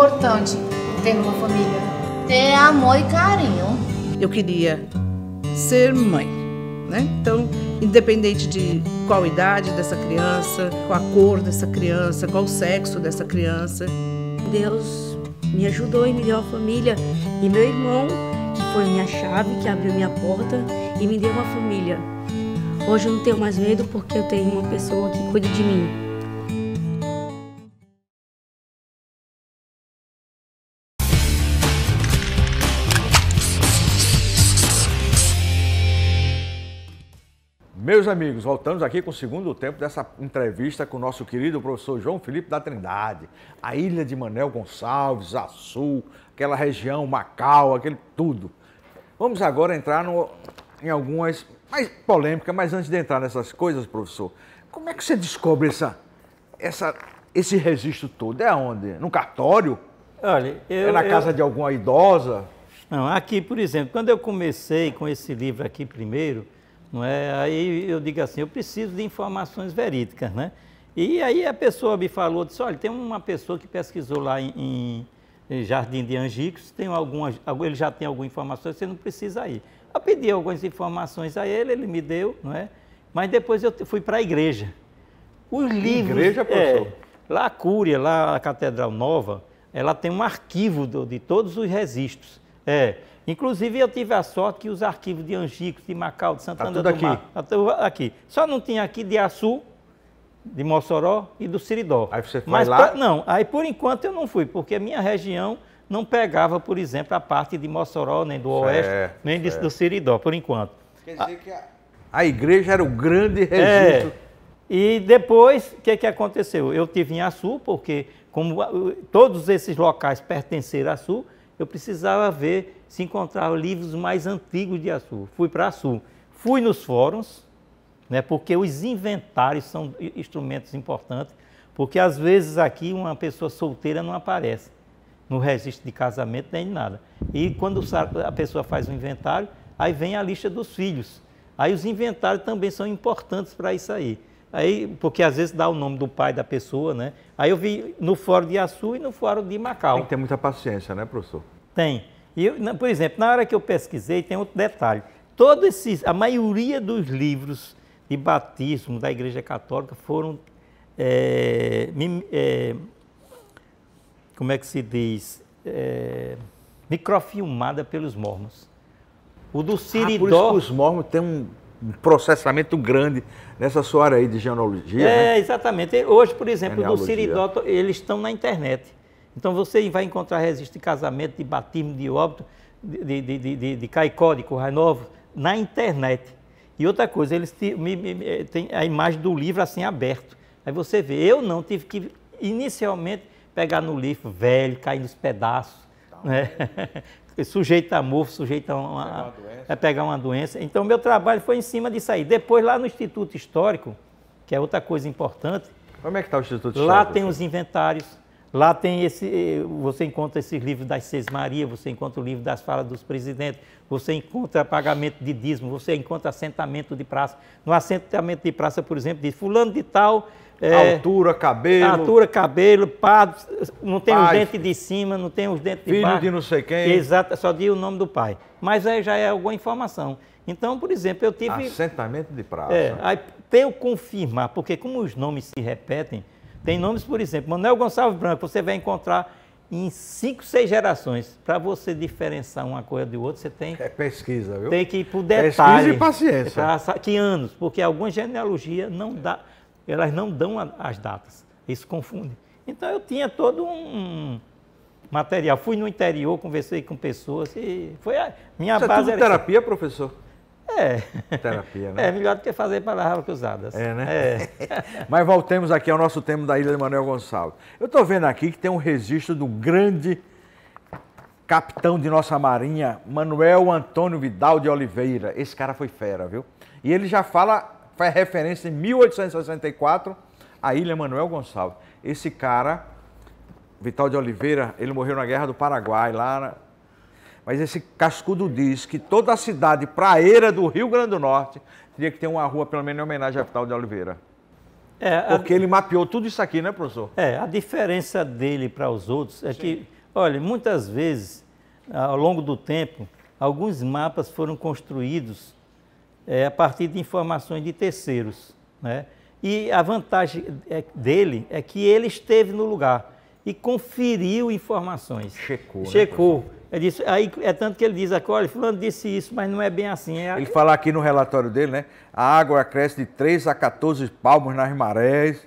importante ter uma família. Ter é amor e carinho. Eu queria ser mãe, né? Então, independente de qual idade dessa criança, qual a cor dessa criança, qual o sexo dessa criança. Deus me ajudou e me deu a família e meu irmão, que foi minha chave, que abriu minha porta e me deu uma família. Hoje eu não tenho mais medo porque eu tenho uma pessoa que cuida de mim. meus amigos, voltamos aqui com o segundo tempo dessa entrevista com o nosso querido professor João Felipe da Trindade. A ilha de Manel Gonçalves, Sul, aquela região, Macau, aquele tudo. Vamos agora entrar no, em algumas mais polêmicas, mas antes de entrar nessas coisas, professor, como é que você descobre essa, essa, esse registro todo? É onde? No cartório? Olha, eu, é na casa eu... de alguma idosa? Não, aqui, por exemplo, quando eu comecei com esse livro aqui primeiro, não é? Aí eu digo assim, eu preciso de informações verídicas, né? E aí a pessoa me falou, disse, olha, tem uma pessoa que pesquisou lá em, em Jardim de Angicos, tem alguma, ele já tem alguma informação, você não precisa ir. Eu pedi algumas informações a ele, ele me deu, não é? Mas depois eu fui para a igreja. Os livros... Igreja, é, professor? É, lá a Cúria, lá a Catedral Nova, ela tem um arquivo do, de todos os registros. É. Inclusive, eu tive a sorte que os arquivos de Angicos, de Macau, de Santana tá tudo do aqui. Mar... Tá tudo aqui. Só não tinha aqui de Açu, de Mossoró e do Siridó. Aí você foi Mas, lá? Pra... não, aí por enquanto eu não fui, porque a minha região não pegava, por exemplo, a parte de Mossoró, nem do certo, Oeste, nem certo. do Siridó, por enquanto. Quer dizer que a, a igreja era o grande é. registro. É. E depois, o que, que aconteceu? Eu tive em Açu, porque como todos esses locais pertenceram a Açu, eu precisava ver se encontrava livros mais antigos de Assu. Fui para Assu. Fui nos fóruns, né, porque os inventários são instrumentos importantes, porque às vezes aqui uma pessoa solteira não aparece no registro de casamento nem de nada. E quando a pessoa faz o inventário, aí vem a lista dos filhos. Aí os inventários também são importantes para isso aí. Aí, porque às vezes dá o nome do pai da pessoa, né? Aí eu vi no Fórum de Açu e no Fórum de Macau. Tem que ter muita paciência, né, professor? Tem. E eu, por exemplo, na hora que eu pesquisei, tem outro detalhe. Todo esse, a maioria dos livros de batismo da Igreja Católica foram. É, é, como é que se diz? É, microfilmada pelos mormons. O do Siridó. Ah, por isso que os mormons têm um processamento grande nessa sua área aí de genealogia. É, né? exatamente. Hoje, por exemplo, no Siridoto, eles estão na internet. Então você vai encontrar registro de casamento, de batismo, de óbito, de, de, de, de, de Caicó, de Corrais Novos, na internet. E outra coisa, eles têm a imagem do livro assim aberto. Aí você vê, eu não tive que inicialmente pegar no livro velho, cair nos pedaços. Tá. Né? sujeito a morfo, sujeito a uma, pegar uma, doença. a pegar uma doença. Então, meu trabalho foi em cima disso aí. Depois, lá no Instituto Histórico, que é outra coisa importante. Como é que está o Instituto Histórico? Lá tem os inventários, lá tem esse. Você encontra esses livros das Seis Maria, você encontra o livro das falas dos presidentes, você encontra pagamento de dízimo, você encontra assentamento de praça. No assentamento de praça, por exemplo, diz fulano de tal é, altura, cabelo. Altura, cabelo, pá, não tem pai, os dentes de cima, não tem os dentes de baixo. Filho de não sei quem. Exato, só diz o nome do pai. Mas aí já é alguma informação. Então, por exemplo, eu tive. Assentamento de praça. É, aí tenho eu confirmar, porque como os nomes se repetem, tem nomes, por exemplo, Manuel Gonçalves Branco, você vai encontrar em cinco, seis gerações. Para você diferenciar uma coisa de outra, você tem. É pesquisa, viu? Tem que ir por detalhe. Pesquisa e paciência. Que anos, porque alguma genealogia não dá elas não dão as datas, isso confunde. Então eu tinha todo um material. Fui no interior, conversei com pessoas e foi a minha Você é base. É tudo terapia, essa. professor? É. Terapia, né? É melhor do que fazer palavras cruzadas. É, né? É. Mas voltemos aqui ao nosso tema da Ilha de Manuel Gonçalves. Eu estou vendo aqui que tem um registro do grande capitão de nossa marinha, Manuel Antônio Vidal de Oliveira. Esse cara foi fera, viu? E ele já fala faz referência em 1864 a Ilha Manuel Gonçalves. Esse cara, Vital de Oliveira, ele morreu na Guerra do Paraguai, lá. Na... Mas esse cascudo diz que toda a cidade praeira do Rio Grande do Norte teria que ter uma rua, pelo menos, em homenagem a Vital de Oliveira. É, Porque ele mapeou tudo isso aqui, né, professor? É, a diferença dele para os outros é Sim. que, olha, muitas vezes, ao longo do tempo, alguns mapas foram construídos é, a partir de informações de terceiros. Né? E a vantagem é, dele é que ele esteve no lugar e conferiu informações. Checou. Né, Checou. Né, aí, é tanto que ele diz olha, fulano disse isso, mas não é bem assim. É... Ele fala aqui no relatório dele, né? A água cresce de 3 a 14 palmos nas marés.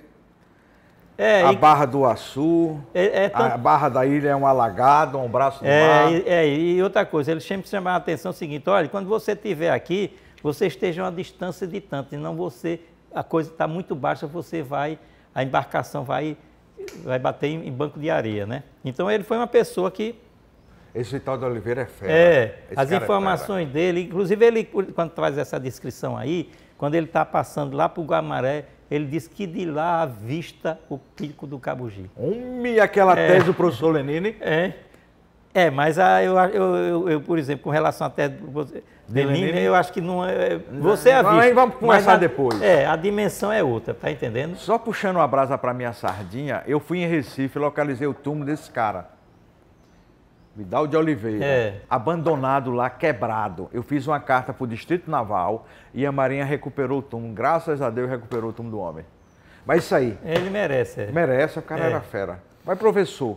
É, a e... Barra do Açu, é, é tanto... a Barra da Ilha é um alagado, um braço do é, mar. É, e outra coisa, ele sempre chama a atenção é o seguinte, olha, quando você estiver aqui, você esteja a uma distância de tanto, e não você, a coisa está muito baixa, você vai, a embarcação vai, vai bater em, em, banco de areia, né? Então ele foi uma pessoa que... Esse tal de Oliveira é fera. É, Esse as é informações é dele, inclusive ele, quando faz essa descrição aí, quando ele está passando lá para o Guamaré, ele diz que de lá avista vista o pico do Cabugi. Homem, aquela é. tese do professor Lenine. É, é mas a, ah, eu, eu, eu, eu, por exemplo, com relação à tese do professor Deline, é eu acho que não é. é você é a vista. Vamos conversar depois. É, a dimensão é outra, tá entendendo? Só puxando a brasa para minha sardinha, eu fui em Recife, localizei o túmulo desse cara. Vidal de Oliveira, é. abandonado lá, quebrado. Eu fiz uma carta pro Distrito Naval e a Marinha recuperou o túmulo. Graças a Deus recuperou o túmulo do homem. Mas isso aí. Ele merece. É. Merece, o cara é. era fera. Mas, professor,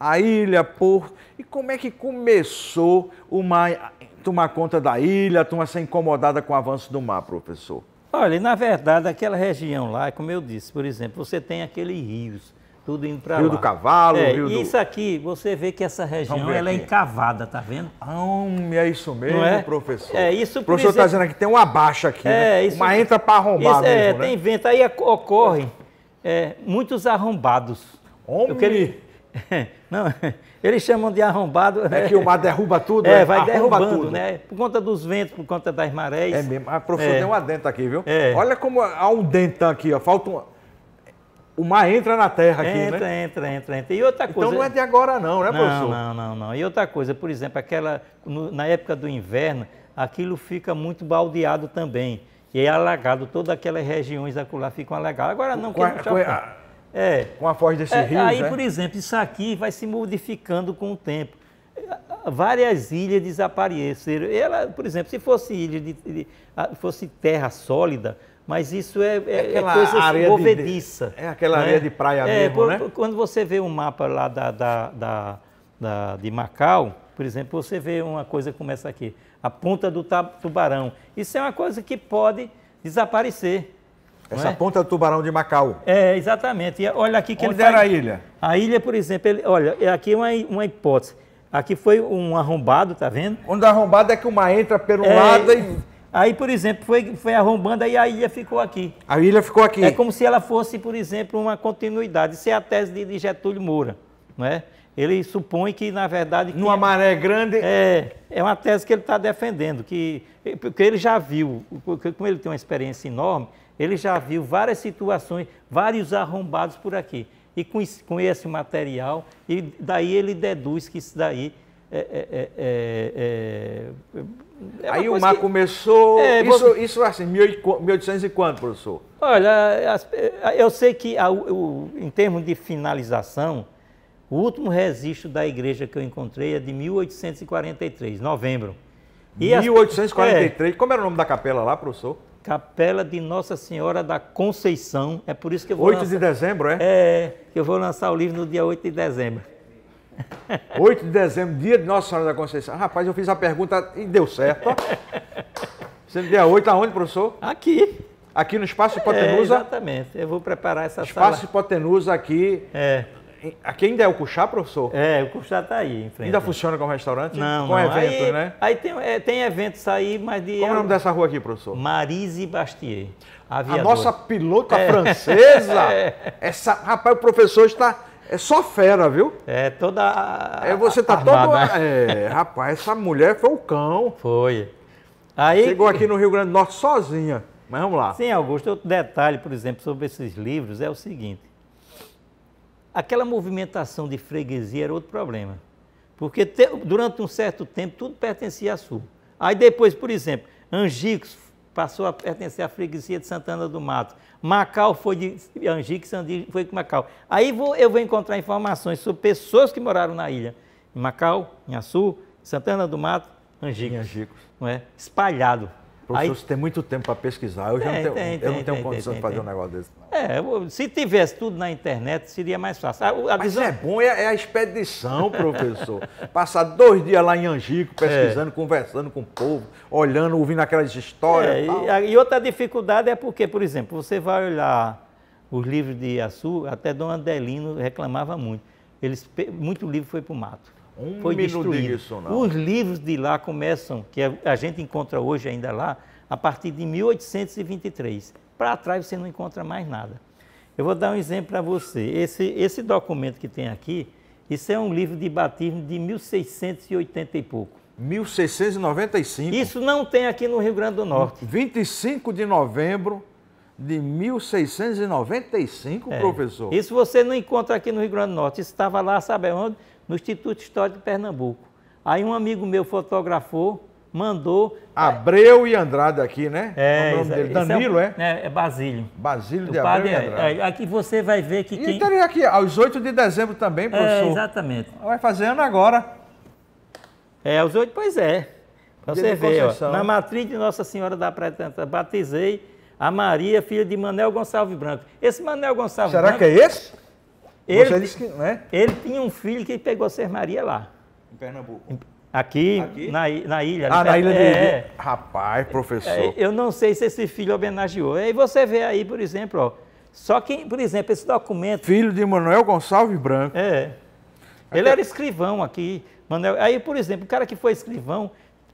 a ilha, por E como é que começou o mar tomar conta da ilha, a turma ser incomodada com o avanço do mar, professor? Olha, na verdade, aquela região lá, como eu disse, por exemplo, você tem aqueles rios, tudo indo para lá. Rio do Cavalo, é, Rio isso aqui, você vê que essa região ela é encavada, tá vendo? Ah, é isso mesmo, é? professor. É isso. O professor está dizendo que tem uma baixa aqui, né? é, né? isso, uma entra para arrombar isso, é, mesmo, é, né? Tem vento, aí ocorrem é, muitos arrombados. Homem. Eu queria, Não, eles chamam de arrombado. É que o mar derruba tudo, é, é vai derrubando, tudo. né? Por conta dos ventos, por conta das marés. É mesmo. A professora é. tem um adentro aqui, viu? É. Olha como há um dentão aqui, ó. Falta um... O mar entra na terra aqui, entra, né? Entra, entra, entra. E outra então coisa... Então não é de agora não, né, professor? Não, não, não. E outra coisa, por exemplo, aquela... No, na época do inverno, aquilo fica muito baldeado também. E é alagado, todas aquelas regiões acolá ficam alagadas. Agora não, porque não chove. É. Com a foz desse é, rio. Aí, né? por exemplo, isso aqui vai se modificando com o tempo. Várias ilhas desapareceram. Ela, por exemplo, se fosse ilha de, de, fosse terra sólida, mas isso é, é, é coisa assim, de bovediça. De, é aquela né? areia de praia é, mesmo, por, né? Quando você vê um mapa lá da, da, da, da, de Macau, por exemplo, você vê uma coisa como essa aqui, a ponta do tubarão. Isso é uma coisa que pode desaparecer. Essa é? ponta do é Tubarão de Macau. É, exatamente. E olha aqui que Onde ele era faz... a ilha? A ilha, por exemplo, ele... olha, é aqui é uma, uma hipótese. Aqui foi um arrombado, tá vendo? Onde é arrombado é que uma entra pelo é... lado e... Aí, por exemplo, foi, foi arrombando, e a ilha ficou aqui. A ilha ficou aqui. É como se ela fosse, por exemplo, uma continuidade. Isso é a tese de, Getúlio Moura, não é? Ele supõe que, na verdade... Numa que, maré grande... É, é uma tese que ele está defendendo, que, porque ele já viu, como ele tem uma experiência enorme, ele já viu várias situações, vários arrombados por aqui. E com, esse material, e daí ele deduz que isso daí é, é, é, Aí o mar que... começou. isso, você... isso assim, 1800 e quanto, professor? Olha, eu sei que em termos de finalização, o último registro da igreja que eu encontrei é de 1843, novembro. E 1843, as... como era o nome da capela lá, professor? Capela de Nossa Senhora da Conceição. É por isso que eu vou. 8 lançar... de dezembro, é? É, que eu vou lançar o livro no dia 8 de dezembro. 8 de dezembro, dia de Nossa Senhora da Conceição. Rapaz, eu fiz a pergunta e deu certo. no dia 8, aonde, professor? Aqui. Aqui no Espaço Hipotenusa? É, exatamente. Eu vou preparar essa Espaço sala. Espaço Hipotenusa aqui. É. Aqui ainda é o Cuxá, professor? É, o Cuxá está aí em frente. Ainda funciona como restaurante? Não, Com não. eventos, aí, né? Aí tem, é, tem eventos aí, mas de... Qual é o é nome dessa rua aqui, professor? Marise Bastier. Aviador. A nossa pilota é. francesa! É. Essa, rapaz, o professor está... É só fera, viu? É, toda. é, você tá armada. todo. É, rapaz, essa mulher foi o cão. Foi. Aí... Chegou aqui no Rio Grande do Norte sozinha. Mas vamos lá. Sim, Augusto, outro detalhe, por exemplo, sobre esses livros é o seguinte: Aquela movimentação de freguesia era outro problema. Porque te, durante um certo tempo tudo pertencia a Sul. Aí depois, por exemplo, Angicos passou a pertencer à freguesia de Santana do Mato. Macau foi de Angicos, Angicos foi de Macau. Aí vou, eu vou encontrar informações sobre pessoas que moraram na ilha. Em Macau, em Açu, Santana do Mato, Angicos. Angicos. Não é? Espalhado. Professor, Aí, você tem muito tempo para pesquisar. Eu tem, já não tenho, tem, eu tem, não tenho condição de fazer um negócio desse. É, se tivesse tudo na internet, seria mais fácil. A, a Mas visão... é bom, é, é, a expedição, professor. Passar dois dias lá em Angico, é. pesquisando, é. conversando com o povo, olhando, ouvindo aquelas histórias. É, e, e, outra dificuldade é porque, por exemplo, você vai olhar os livros de Iaçu, até Dom Adelino reclamava muito. Eles, muito livro foi para o mato. Um foi destruído. Isso, Os livros de lá começam, que a gente encontra hoje ainda lá, a partir de 1823. Para trás você não encontra mais nada. Eu vou dar um exemplo para você. Esse, esse documento que tem aqui, isso é um livro de batismo de 1680 e pouco. 1695. Isso não tem aqui no Rio Grande do Norte. 25 de novembro de 1695, é. professor. Isso você não encontra aqui no Rio Grande do Norte. Isso estava lá, sabe onde? No Instituto Histórico de Pernambuco. Aí um amigo meu fotografou, mandou. Abreu e Andrade aqui, né? É, é o nome dele. É Danilo, é, é? É, Basílio. Basílio de padre, Abreu e é. Andrade. É, aqui você vai ver que e quem... aqui, aos 8 de dezembro também, professor. É, exatamente. Vai fazer ano agora. É, aos 8, pois é. Pra você ver, ó, na matriz de Nossa Senhora da Praia Batizei a Maria, filha de Manuel Gonçalves Branco. Esse Manuel Gonçalves Será Branco. Será que é esse? Ele, que, né? ele tinha um filho que pegou ser Maria lá. Em Pernambuco. Aqui, Aqui? Na, na, ilha. Ah, na ilha é, de... Rapaz, é, professor. É, eu não sei se esse filho homenageou. Aí você vê aí, por exemplo, ó, só que, por exemplo, esse documento... Filho de Manuel Gonçalves Branco. É. Ele era escrivão aqui. Manuel, aí, por exemplo, o cara que foi escrivão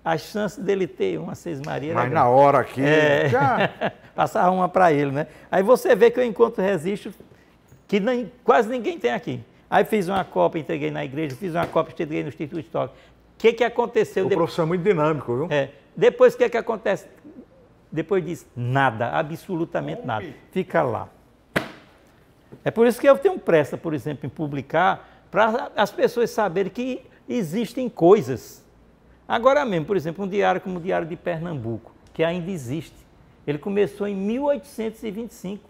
a chance dele ter uma maria Mas na hora aqui. É, já... passava uma para ele, né? Aí você vê que eu encontro registro que nem, quase ninguém tem aqui. Aí fiz uma cópia, entreguei na igreja, fiz uma cópia, entreguei no Instituto Histórico. O que, que aconteceu? O professor é muito dinâmico, viu? É. Depois o que, que acontece? Depois diz nada, absolutamente Homem. nada. Fica lá. É por isso que eu tenho pressa, por exemplo, em publicar, para as pessoas saberem que existem coisas Agora mesmo, por exemplo, um diário como o Diário de Pernambuco, que ainda existe, ele começou em 1825.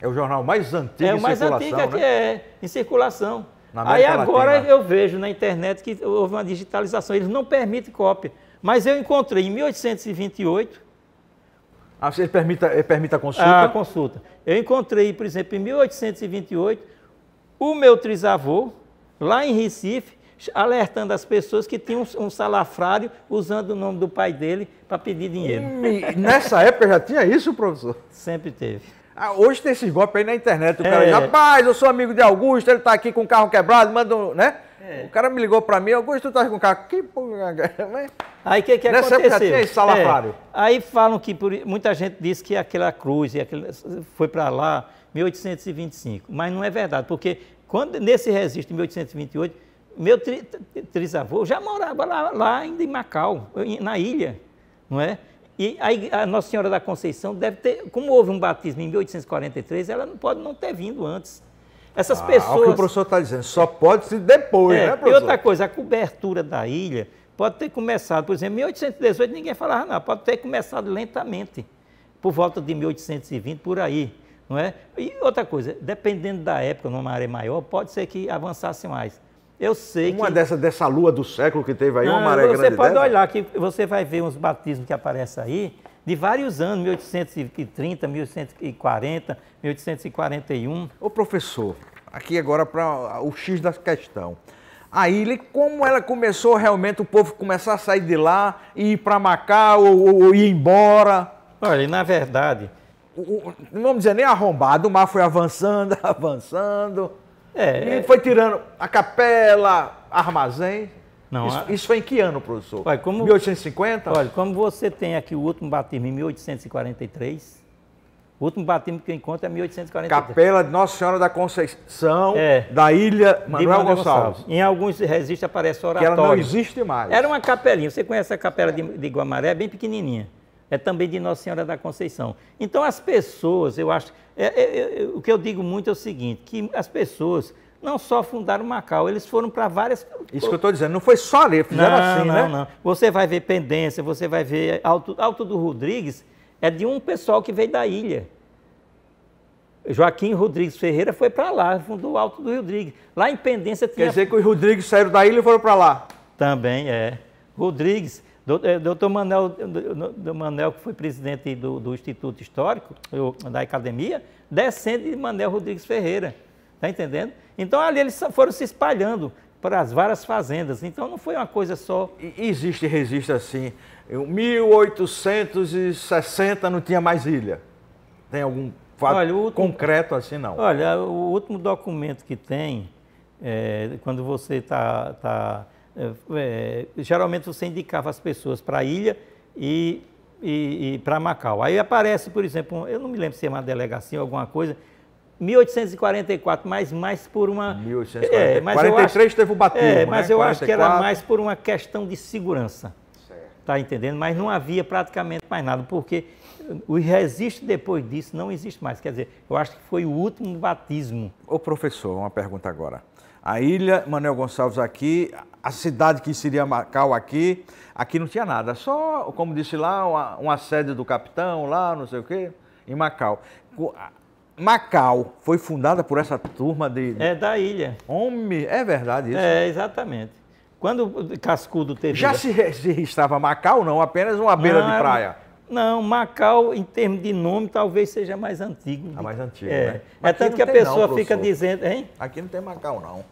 É o jornal mais antigo é, em mais circulação, antigo que né? É, em circulação. Aí agora eu vejo na internet que houve uma digitalização, eles não permitem cópia. Mas eu encontrei em 1828... Ah, você permite, eh, permite a consulta? Ah, a consulta. Eu encontrei, por exemplo, em 1828, o meu trisavô, lá em Recife, alertando as pessoas que tinha um, salafrário usando o nome do pai dele para pedir dinheiro. Hum, e nessa época já tinha isso, professor? Sempre teve. Ah, hoje tem esses golpes aí na internet. O cara, é. diz, rapaz, eu sou amigo de Augusto, ele está aqui com o carro quebrado, manda um, né? É. O cara me ligou para mim, Augusto, tu tá com o carro. Que porra, né? Aí o que, que Nessa Época tinha esse salafrário. É. Aí falam que por... muita gente diz que aquela cruz aquele, foi para lá 1825, mas não é verdade, porque quando nesse registro de 1828 meu tri, trisavô já morava lá, lá, ainda em Macau, na ilha, não é? E a, a, Nossa Senhora da Conceição deve ter, como houve um batismo em 1843, ela não pode não ter vindo antes. Essas ah, pessoas. É o que o professor está dizendo, só pode se depois, é, né, professor? E outra coisa, a cobertura da ilha pode ter começado, por exemplo, em 1818 ninguém falava nada, pode ter começado lentamente, por volta de 1820, por aí. Não é? E outra coisa, dependendo da época, numa área maior, pode ser que avançasse mais. Eu sei uma que. Uma dessa, dessa lua do século que teve aí, não, uma maré grande. Você pode dessa? olhar, que você vai ver uns batismos que aparecem aí, de vários anos, 1830, 1840, 1841. Ô professor, aqui agora para o X da questão. A ilha, como ela começou realmente o povo começar a sair de lá, ir para Macau ou, ou ir embora? Olha, na verdade, o, não vamos dizer nem arrombado, o mar foi avançando, avançando. É, e é. foi tirando a capela, armazém. Não, isso, a... isso foi em que ano, professor? Olha, como, 1850? Olha, como você tem aqui o último batismo em 1843, o último batismo que eu encontro é 1843. Capela de Nossa Senhora da Conceição, é, da Ilha Manuel, Manuel Gonçalves. Gonçalves. Em alguns registros aparece oratório. Que ela não existe mais. Era uma capelinha. Você conhece a capela de, de Guamaré, é bem pequenininha é também de Nossa Senhora da Conceição. Então, as pessoas, eu acho. É, é, é, é, o que eu digo muito é o seguinte: que as pessoas não só fundaram Macau, eles foram para várias. Isso que eu estou dizendo, não foi só ali, fizeram não, assim, não, né? Não, Você vai ver Pendência, você vai ver Alto, Alto do Rodrigues, é de um pessoal que veio da ilha. Joaquim Rodrigues Ferreira foi para lá, fundou o Alto do Rodrigues. Lá em Pendência tinha... Quer dizer que os Rodrigues saíram da ilha e foram para lá? Também, é. Rodrigues, é, doutor Manel, Manel, que foi presidente do, do Instituto Histórico, da Academia, descende de Manel Rodrigues Ferreira. Está entendendo? Então ali eles foram se espalhando para as várias fazendas. Então não foi uma coisa só. E existe e resiste assim. Em 1860 não tinha mais ilha. Tem algum fato olha, último, concreto assim, não? Olha, o último documento que tem, é, quando você está. Tá, tá é, é, geralmente você indicava as pessoas para a ilha e, e, e para Macau. Aí aparece, por exemplo, eu não me lembro se é uma delegacia ou alguma coisa, 1844, mas mais por uma. 1843 É, mas teve o batismo. É, né? mas né? eu 44. acho que era mais por uma questão de segurança. Está entendendo? Mas não havia praticamente mais nada, porque o registro depois disso não existe mais. Quer dizer, eu acho que foi o último batismo. Ô professor, uma pergunta agora. A ilha Manuel Gonçalves aqui, a cidade que seria Macau aqui, aqui não tinha nada. Só, como disse lá, uma, uma sede do capitão, lá, não sei o quê, em Macau. Macau foi fundada por essa turma de. É da ilha. Homem, é verdade isso. É, exatamente. Quando Cascudo teve. Já se registrava Macau, não? Apenas uma beira não, de é praia. Não, Macau, em termos de nome, talvez seja mais antigo. É mais antigo, é. né? Mas é tanto que a pessoa não, fica dizendo, hein? Aqui não tem Macau, não.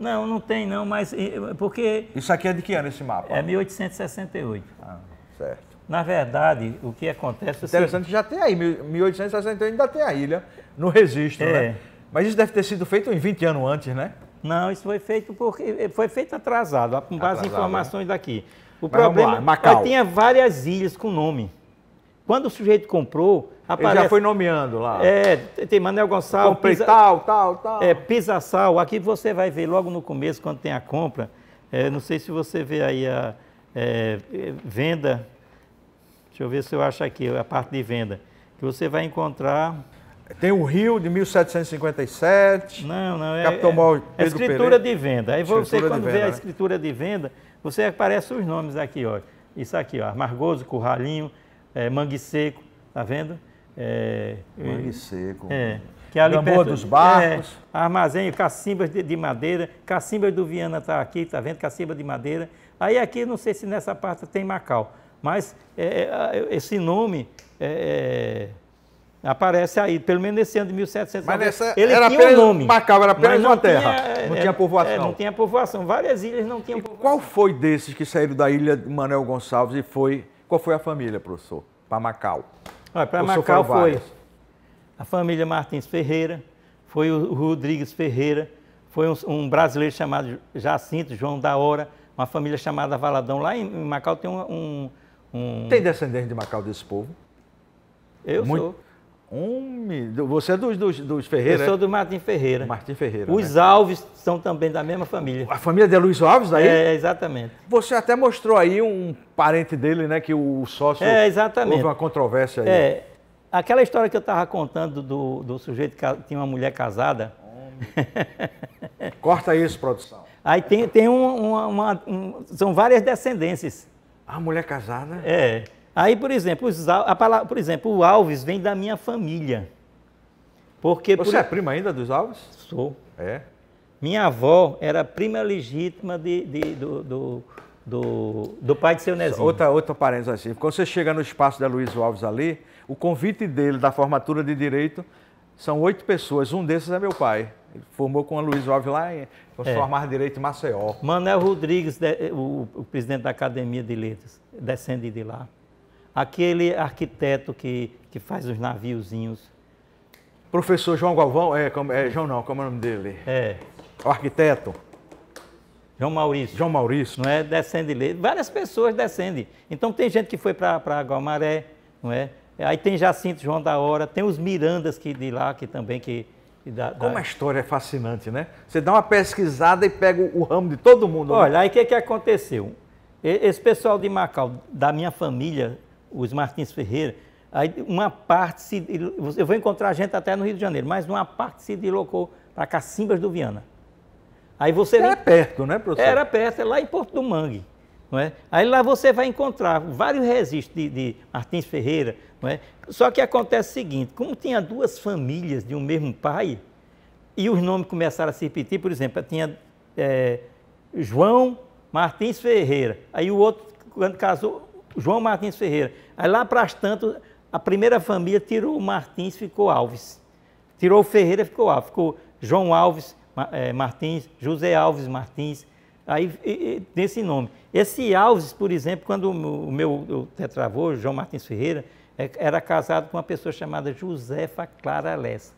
Não, não tem não, mas porque... Isso aqui é de que ano esse mapa? É 1868. Ah, certo. Na verdade, o que acontece... É Interessante assim, já tem aí, 1868 ainda tem a ilha no registro, é. né? Mas isso deve ter sido feito em 20 anos antes, né? Não, isso foi feito porque eh, foi feito atrasado, com base em né? informações né? daqui. O mas problema é que tinha várias ilhas com nome. Quando o sujeito comprou, aparece... Ele já foi nomeando lá. É, tem Manuel Gonçalves... Comprei Pisa, tal, tal, tal. É, Pisa Sal. Aqui você vai ver logo no começo, quando tem a compra, é, não sei se você vê aí a é, venda... Deixa eu ver se eu acho aqui a parte de venda. Que você vai encontrar... Tem o Rio de 1757. Não, não, é. Capitão é Mauro é, é escritura Pereira. de venda. Aí você, escritura quando vê venda, a escritura de venda, você aparece os nomes aqui, ó. Isso aqui, ó. Margoso, Curralinho, é, mangue seco, tá vendo? É, mangue seco. É, que é ali Gamboa perto, dos Barcos. É, armazém, cacimbas de, de madeira, cacimbas do Viana tá aqui, tá vendo? Cacimba de madeira. Aí aqui, não sei se nessa parte tem Macau, mas é, é esse nome é, é, Aparece aí, pelo menos nesse ano de 1700. Mas nessa ele era tinha um nome. Macau era apenas uma terra. Tinha, não é, tinha povoação. É, não tinha povoação. Várias ilhas não tinham e Qual foi desses que saíram da ilha de Manuel Gonçalves e foi qual foi a família, professor? Para Macau. Para Macau foi a família Martins Ferreira, foi o Rodrigues Ferreira, foi um, um, brasileiro chamado Jacinto João da Hora, uma família chamada Valadão. Lá em, Macau tem um, um, um... Tem descendente de Macau desse povo? Eu Muito... sou. Um, você é dos, dos, dos Ferreira? Eu né? sou do Martim Ferreira. Martim Ferreira. Os né? Alves são também da mesma família. A família de Luiz Alves daí? É, exatamente. Você até mostrou aí um parente dele, né? Que o sócio. É, exatamente. Houve uma controvérsia aí. É. Aquela história que eu estava contando do, do sujeito que tinha uma mulher casada. Homem. Corta isso, produção. Aí tem, tem um, uma, uma são várias descendências. Ah, mulher casada? É. Aí, por exemplo, os, a palavra, por exemplo, o Alves vem da minha família. Porque Você por... é prima ainda dos Alves? Sou. É. Minha avó era prima legítima de, de, do, do, do, do, pai de seu Nezinho. Outra, outra parênteses assim. Quando você chega no espaço da Luiz Alves ali, o convite dele da formatura de Direito são oito pessoas. Um desses é meu pai. Ele formou com a Luiz Alves lá em é. formar Direito em Maceió. Manuel Rodrigues, o, o presidente da Academia de Letras, descende de lá aquele arquiteto que, que faz os naviozinhos. Professor João Galvão, é, é João não, como é o nome dele? É. O arquiteto. João Maurício. João Maurício. Não é? Descende ele. Várias pessoas descendem. Então tem gente que foi para Guamaré, não é? Aí tem Jacinto João da Hora, tem os Mirandas que de lá que também que Como a história é fascinante, né? Você dá uma pesquisada e pega o, o ramo de todo mundo. Né? Olha, né? aí o que, é que aconteceu? Esse pessoal de Macau, da minha família, os Martins Ferreira, aí uma parte se. Eu vou encontrar gente até no Rio de Janeiro, mas uma parte se deslocou para Cacimbas do Viana. Aí você. É Era perto, né, professor? Era perto, é lá em Porto do Mangue. Não é? Aí lá você vai encontrar vários registros de, de Martins Ferreira. Não é? Só que acontece o seguinte: como tinha duas famílias de um mesmo pai, e os nomes começaram a se repetir, por exemplo, tinha é, João Martins Ferreira. Aí o outro, quando casou, João Martins Ferreira. Aí lá para as tantas, a primeira família tirou o Martins, ficou Alves. Tirou o Ferreira, ficou Alves. Ficou João Alves é, Martins, José Alves Martins, aí nesse desse nome. Esse Alves, por exemplo, quando o meu tetravô, João Martins Ferreira, é, era casado com uma pessoa chamada Josefa Clara Lessa.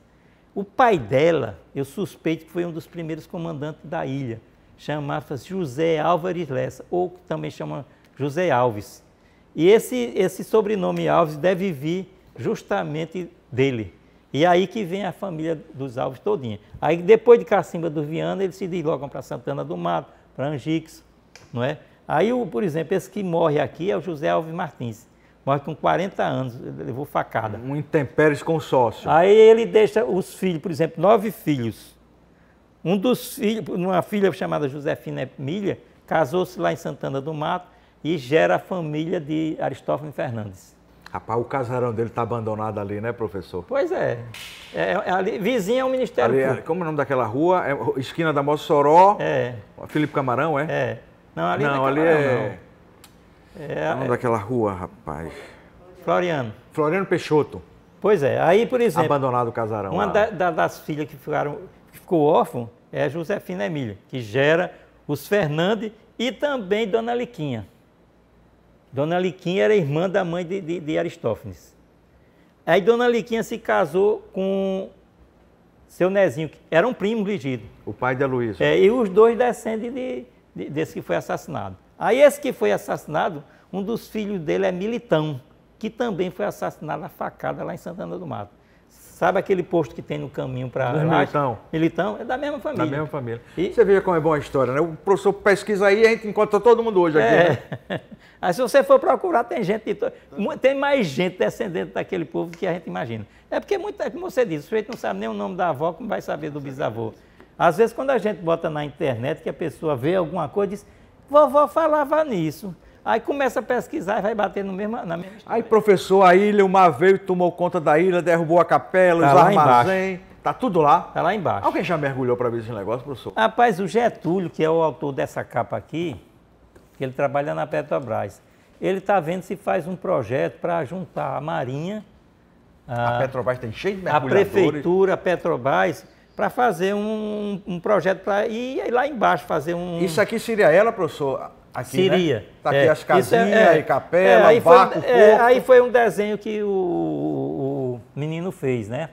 O pai dela, eu suspeito que foi um dos primeiros comandantes da ilha, chamava-se José Álvares Lessa, ou também chama José Alves. E esse, esse sobrenome Alves deve vir justamente dele. E é aí que vem a família dos Alves todinha. Aí depois de Cacimba do Viana, eles se deslocam para Santana do Mato, para Angix, não é? Aí, o, por exemplo, esse que morre aqui é o José Alves Martins. Morre com 40 anos, levou facada. Um intempéries consórcio. Aí ele deixa os filhos, por exemplo, nove filhos. Um dos filhos, uma filha chamada Josefina Emília, casou-se lá em Santana do Mato e gera a família de Aristófanes Fernandes. Rapaz, o casarão dele está abandonado ali, né, professor? Pois é. é, é ali, vizinho é o Ministério ali, é, Público. Como é o nome daquela rua? É, esquina da Mossoró. É. Felipe Camarão, é? É. Não, ali, não, é ali Camarão, é... Não. É, é o nome é. daquela rua, rapaz. Floriano. Floriano Peixoto. Pois é. Aí, por exemplo... Abandonado o casarão. Uma da, da, das filhas que, ficaram, que ficou órfã é Josefina Emília, que gera os Fernandes e também Dona Liquinha. Dona Liquinha era irmã da mãe de, de, de Aristófanes. Aí Dona Liquinha se casou com seu Nezinho, que era um primo ligido. O pai da Luísa. É, e os dois descendem de, de, desse que foi assassinado. Aí esse que foi assassinado, um dos filhos dele é Militão, que também foi assassinado a facada lá em Santana do Mato. Sabe aquele posto que tem no caminho para lá? Militão. Militão é da mesma família. Da mesma família. E... Você vê como é boa a história, né? O professor pesquisa aí, a gente encontra todo mundo hoje aqui. Né? É. Né? Aí se você for procurar, tem gente, tem mais gente descendente daquele povo que a gente imagina. É porque, muita, como você disse, o sujeito não sabe nem o nome da avó, como vai saber do bisavô. Às vezes, quando a gente bota na internet que a pessoa vê alguma coisa diz, vovó falava nisso. Aí começa a pesquisar e vai bater no mesmo, na mesma história. Aí, professor, a ilha, uma veio tomou conta da ilha, derrubou a capela, tá os armazém. Tá tudo lá? Tá lá embaixo. Alguém já mergulhou para ver esse negócio, professor? Rapaz, o Getúlio, que é o autor dessa capa aqui, que ele trabalha na Petrobras, ele está vendo se faz um projeto para juntar a Marinha. A, a Petrobras tem cheio de mergulhadores. A Prefeitura, a Petrobras, para fazer um, um projeto para ir lá embaixo fazer um. Isso aqui seria ela, professor? Aqui, Siria. Né? Tá aqui é, as é, casinhas é, e capela, é, aí barco, foi, aí foi um desenho que o, o, menino fez, né?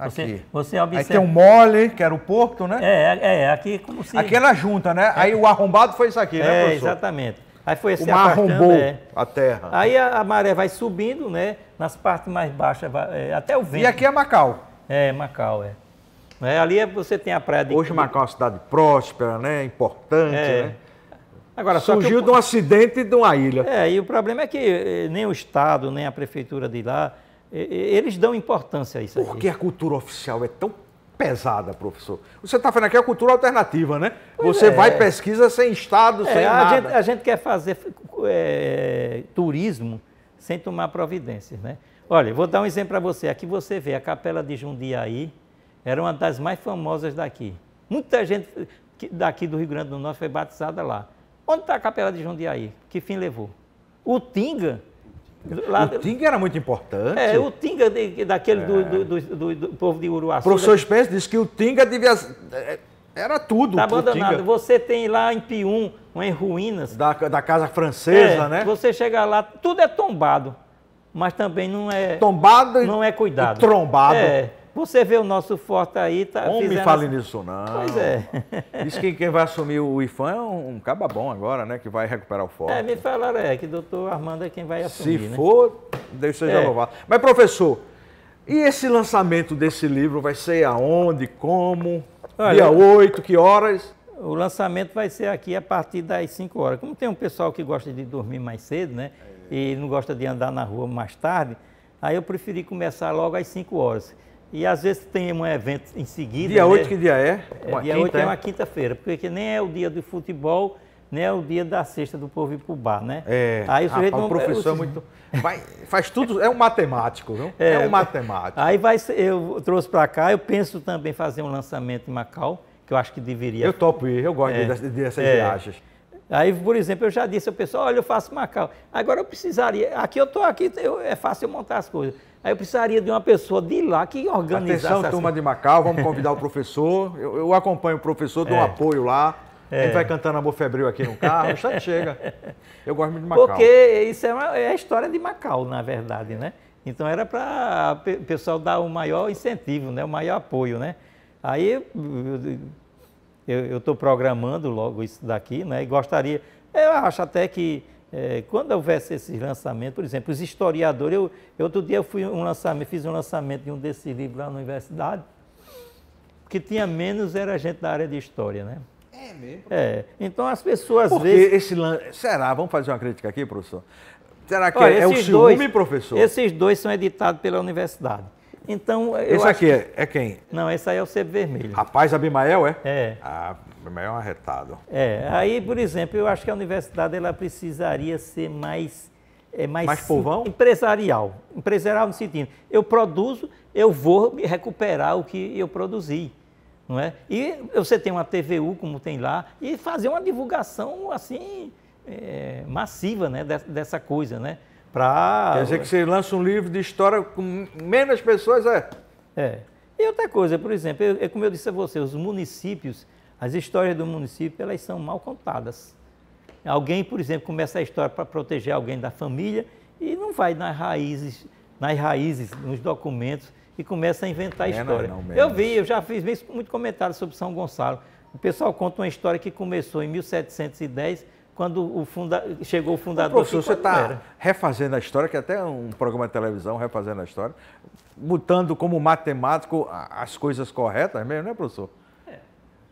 Você, aqui. Você observa... Aí tem um mole, que era o porto, né? É, é, é aqui como se... Aqui era junta, né? É. Aí o arrombado foi isso aqui, né, é, né, professor? exatamente. Aí foi esse arrombou é. a terra. Aí a, a, maré vai subindo, né? Nas partes mais baixas, até o vento. E aqui é Macau. É, Macau, é. ali você tem a praia de... Hoje Macau é uma cidade próspera, né? Importante, né? Agora, Surgiu o... de um acidente de uma ilha. É, e o problema é que eh, nem o Estado, nem a prefeitura de lá, eles dão importância a isso Por que a cultura oficial é tão pesada, professor? Você está falando aqui é a cultura alternativa, né? Pois Você é. vai pesquisa sem Estado, é, sem a nada. Gente, a gente quer fazer é, turismo sem tomar providências, né? Olha, vou dar um exemplo para você. Aqui você vê a Capela de Jundiaí, era uma das mais famosas daqui. Muita gente daqui do Rio Grande do Norte foi batizada lá. Onde está a capela de Jundiaí? Que fim levou? O Tinga. Lá... O Tinga era muito importante. É, o Tinga de, daquele é. do, do, do, do, povo de Uruaçu. O professor né? Spence disse que o Tinga devia. É, era tudo. Está abandonado. Você tem lá em Pium, em ruínas. Da, da casa francesa, é, né? Você chega lá, tudo é tombado. Mas também não é. Tombado não é cuidado. Trombado. É. Você vê o nosso forte aí, tá Não me fale nisso, não. Pois é. Diz que quem vai assumir o IFAM é um, caba bom agora, né? Que vai recuperar o forte. É, me falaram, é, que o doutor Armando é quem vai assumir. Se né? for, Deus seja é. louvado. Mas, professor, e esse lançamento desse livro vai ser aonde, como? Olha, dia 8, que horas? O lançamento vai ser aqui a partir das 5 horas. Como tem um pessoal que gosta de dormir mais cedo, né? E não gosta de andar na rua mais tarde, aí eu preferi começar logo às 5 horas. E às vezes tem um evento em seguida. Dia né? 8 que dia é? é? Uma dia quinta, 8 é, é uma quinta-feira, porque nem é o dia do futebol, nem é o dia da sexta do povo ir pro bar, né? É. Aí o sujeito rapaz, não, é, profissão eu, muito. Vai, faz tudo, é um matemático, viu? É, é um matemático. Aí vai, eu trouxe para cá, eu penso também fazer um lançamento em Macau, que eu acho que deveria. Eu topo ir, eu gosto é, dessas, é. viagens. Aí, por exemplo, eu já disse ao pessoal, olha, eu faço Macau. Agora eu precisaria, aqui eu estou aqui, eu, é fácil eu montar as coisas. Aí eu precisaria de uma pessoa de lá que organizasse. Atenção, turma de Macau, vamos convidar o professor. Eu, eu acompanho o professor, dou é. um apoio lá. É. A gente é. vai cantando Amor Febril aqui no carro, Já chega. Eu gosto muito de Macau. Porque isso é, uma, é a história de Macau, na verdade, né? Então era para o pessoal dar o maior incentivo, né? o maior apoio, né? Aí eu estou programando logo isso daqui, né? E gostaria... Eu acho até que é, quando houvesse esses lançamentos, por exemplo, os historiadores, eu, outro dia eu fui um lançamento, fiz um lançamento de um desses livros lá na universidade, que tinha menos era gente da área de história, né? É mesmo? É. Então as pessoas Porque vezes. Esse lan... Será? Vamos fazer uma crítica aqui, professor? Será que Olha, é, é o ciúme, dois, professor? Esses dois são editados pela universidade. Então, Esse aqui que... É, é quem? Não, esse aí é o sebo vermelho. Rapaz, Abimael é? É. Ah, Abimael é um arretado. É, aí, por exemplo, eu acho que a universidade ela precisaria ser mais... É mais, mais povão? Empresarial. Empresarial no sentido, eu produzo, eu vou me recuperar o que eu produzi. Não é? E você tem uma TVU, como tem lá, e fazer uma divulgação assim é, massiva né, dessa coisa, né? Pra... Quer dizer que você lança um livro de história com menos pessoas, é? É. E outra coisa, por exemplo, é como eu disse a você, os municípios, as histórias do município, elas são mal contadas. Alguém, por exemplo, começa a história para proteger alguém da família e não vai nas raízes, nas raízes, nos documentos e começa a inventar é, história. Não, eu vi, eu já fiz muito comentário sobre São Gonçalo. O pessoal conta uma história que começou em 1710 quando o funda... chegou o fundador. Ô, professor, você está refazendo a história, que é até um programa de televisão refazendo a história, mutando como matemático as coisas corretas mesmo, né, professor? É,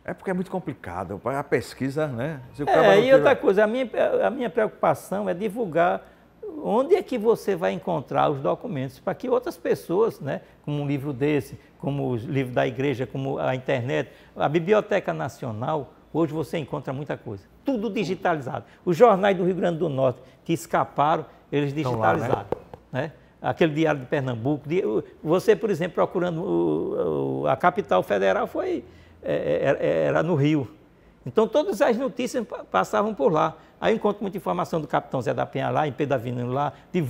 é porque é muito complicado, a pesquisa, né? é, e outra coisa, a minha, a minha preocupação é divulgar onde é que você vai encontrar os documentos para que outras pessoas, né, como um livro desse, como o livro da igreja, como a internet, a Biblioteca Nacional, Hoje você encontra muita coisa, tudo digitalizado. Os jornais do Rio Grande do Norte que escaparam, eles digitalizaram. Lá, né? Né? Aquele Diário de Pernambuco. Você, por exemplo, procurando a capital federal, foi é, é, era, no Rio. Então, todas as notícias passavam por lá. Aí eu encontro muita informação do Capitão Zé da Penha lá, em Pedro Avinino lá, de,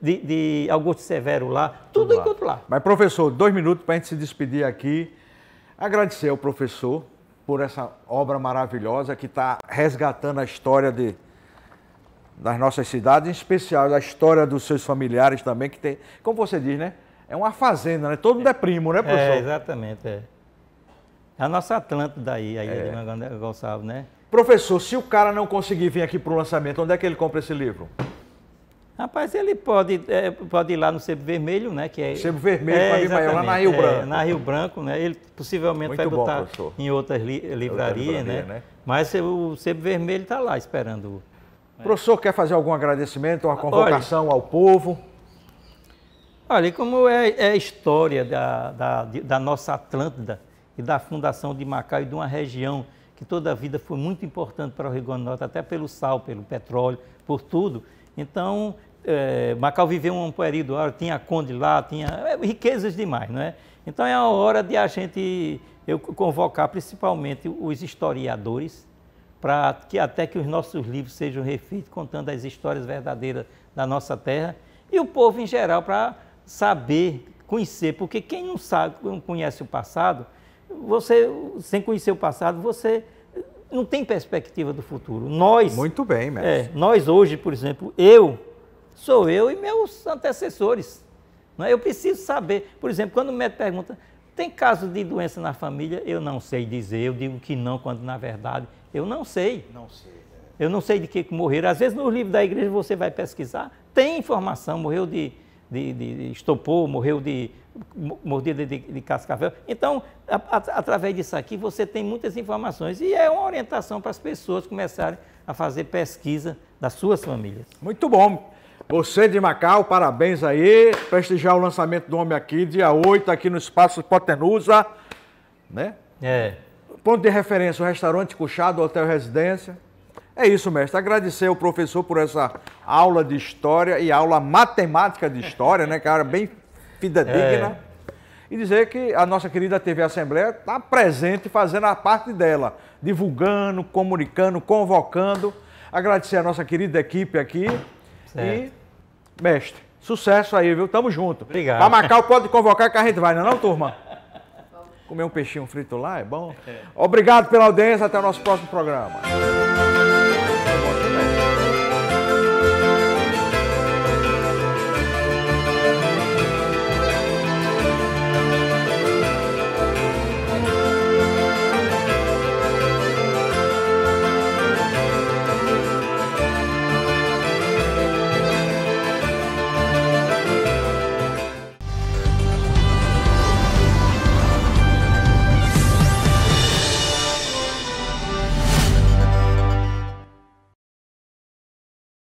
de, de, Augusto Severo lá, tudo, tudo lá. encontro lá. Mas, professor, dois minutos para a gente se despedir aqui. Agradecer ao professor por essa obra maravilhosa que está resgatando a história de, das nossas cidades, em especial a história dos seus familiares também, que tem, como você diz, né? É uma fazenda, né? Todo mundo é, primo, né, professor? É, exatamente, é. A nossa Atlântida aí, a Ilha é. de Gonçalves, né? Professor, se o cara não conseguir vir aqui para o lançamento, onde é que ele compra esse livro? Rapaz, ele pode, é, pode ir lá no Sebo Vermelho, né? Que é, Sebo Vermelho, é, ir maior, lá na Rio Branco. É, na Rio Branco, né? Ele possivelmente Muito vai bom, botar professor. em outras li, livrarias, né? né? Mas o Sebo Vermelho está lá esperando. O né. professor quer fazer algum agradecimento, uma convocação olha, ao povo? Olha, como é, é a história da, da, da nossa Atlântida e da fundação de Macau e de uma região que toda a vida foi muito importante para o Rio Grande do Norte, até pelo sal, pelo petróleo, por tudo. Então, é, Macau viveu um período, tinha conde lá, tinha é, riquezas demais, não é? Então é a hora de a gente eu convocar principalmente os historiadores para que até que os nossos livros sejam refeitos contando as histórias verdadeiras da nossa terra e o povo em geral para saber, conhecer, porque quem não sabe, não conhece o passado, você sem conhecer o passado, você não tem perspectiva do futuro. Nós. Muito bem, mestre. É, nós hoje, por exemplo, eu, sou eu e meus antecessores. Né? Eu preciso saber. Por exemplo, quando o médico pergunta, tem caso de doença na família? Eu não sei dizer, eu digo que não, quando na verdade eu não sei. Não sei. Né? Eu não sei de que morreram. Às vezes, no livro da igreja, você vai pesquisar, tem informação, morreu de, de, de, de estopor, morreu de mordida de, de cascavel. Então, a, a, através disso aqui, você tem muitas informações e é uma orientação para as pessoas começarem a fazer pesquisa das suas famílias. Muito bom. Você de Macau, parabéns aí. Prestigiar o lançamento do Homem aqui, dia 8, aqui no Espaço Potenusa. Né? É. Ponto de referência, o restaurante Cuxado, Hotel Residência. É isso, mestre. Agradecer ao professor por essa aula de história e aula matemática de história, né, cara? É bem vida é. digna. É. E dizer que a nossa querida TV Assembleia está presente fazendo a parte dela, divulgando, comunicando, convocando. Agradecer a nossa querida equipe aqui. Certo. E, mestre, sucesso aí, viu? Tamo junto. Obrigado. Para Macau pode convocar que a gente vai, não é não, turma? Comer um peixinho frito lá é bom? É. Obrigado pela audiência, até o nosso próximo programa.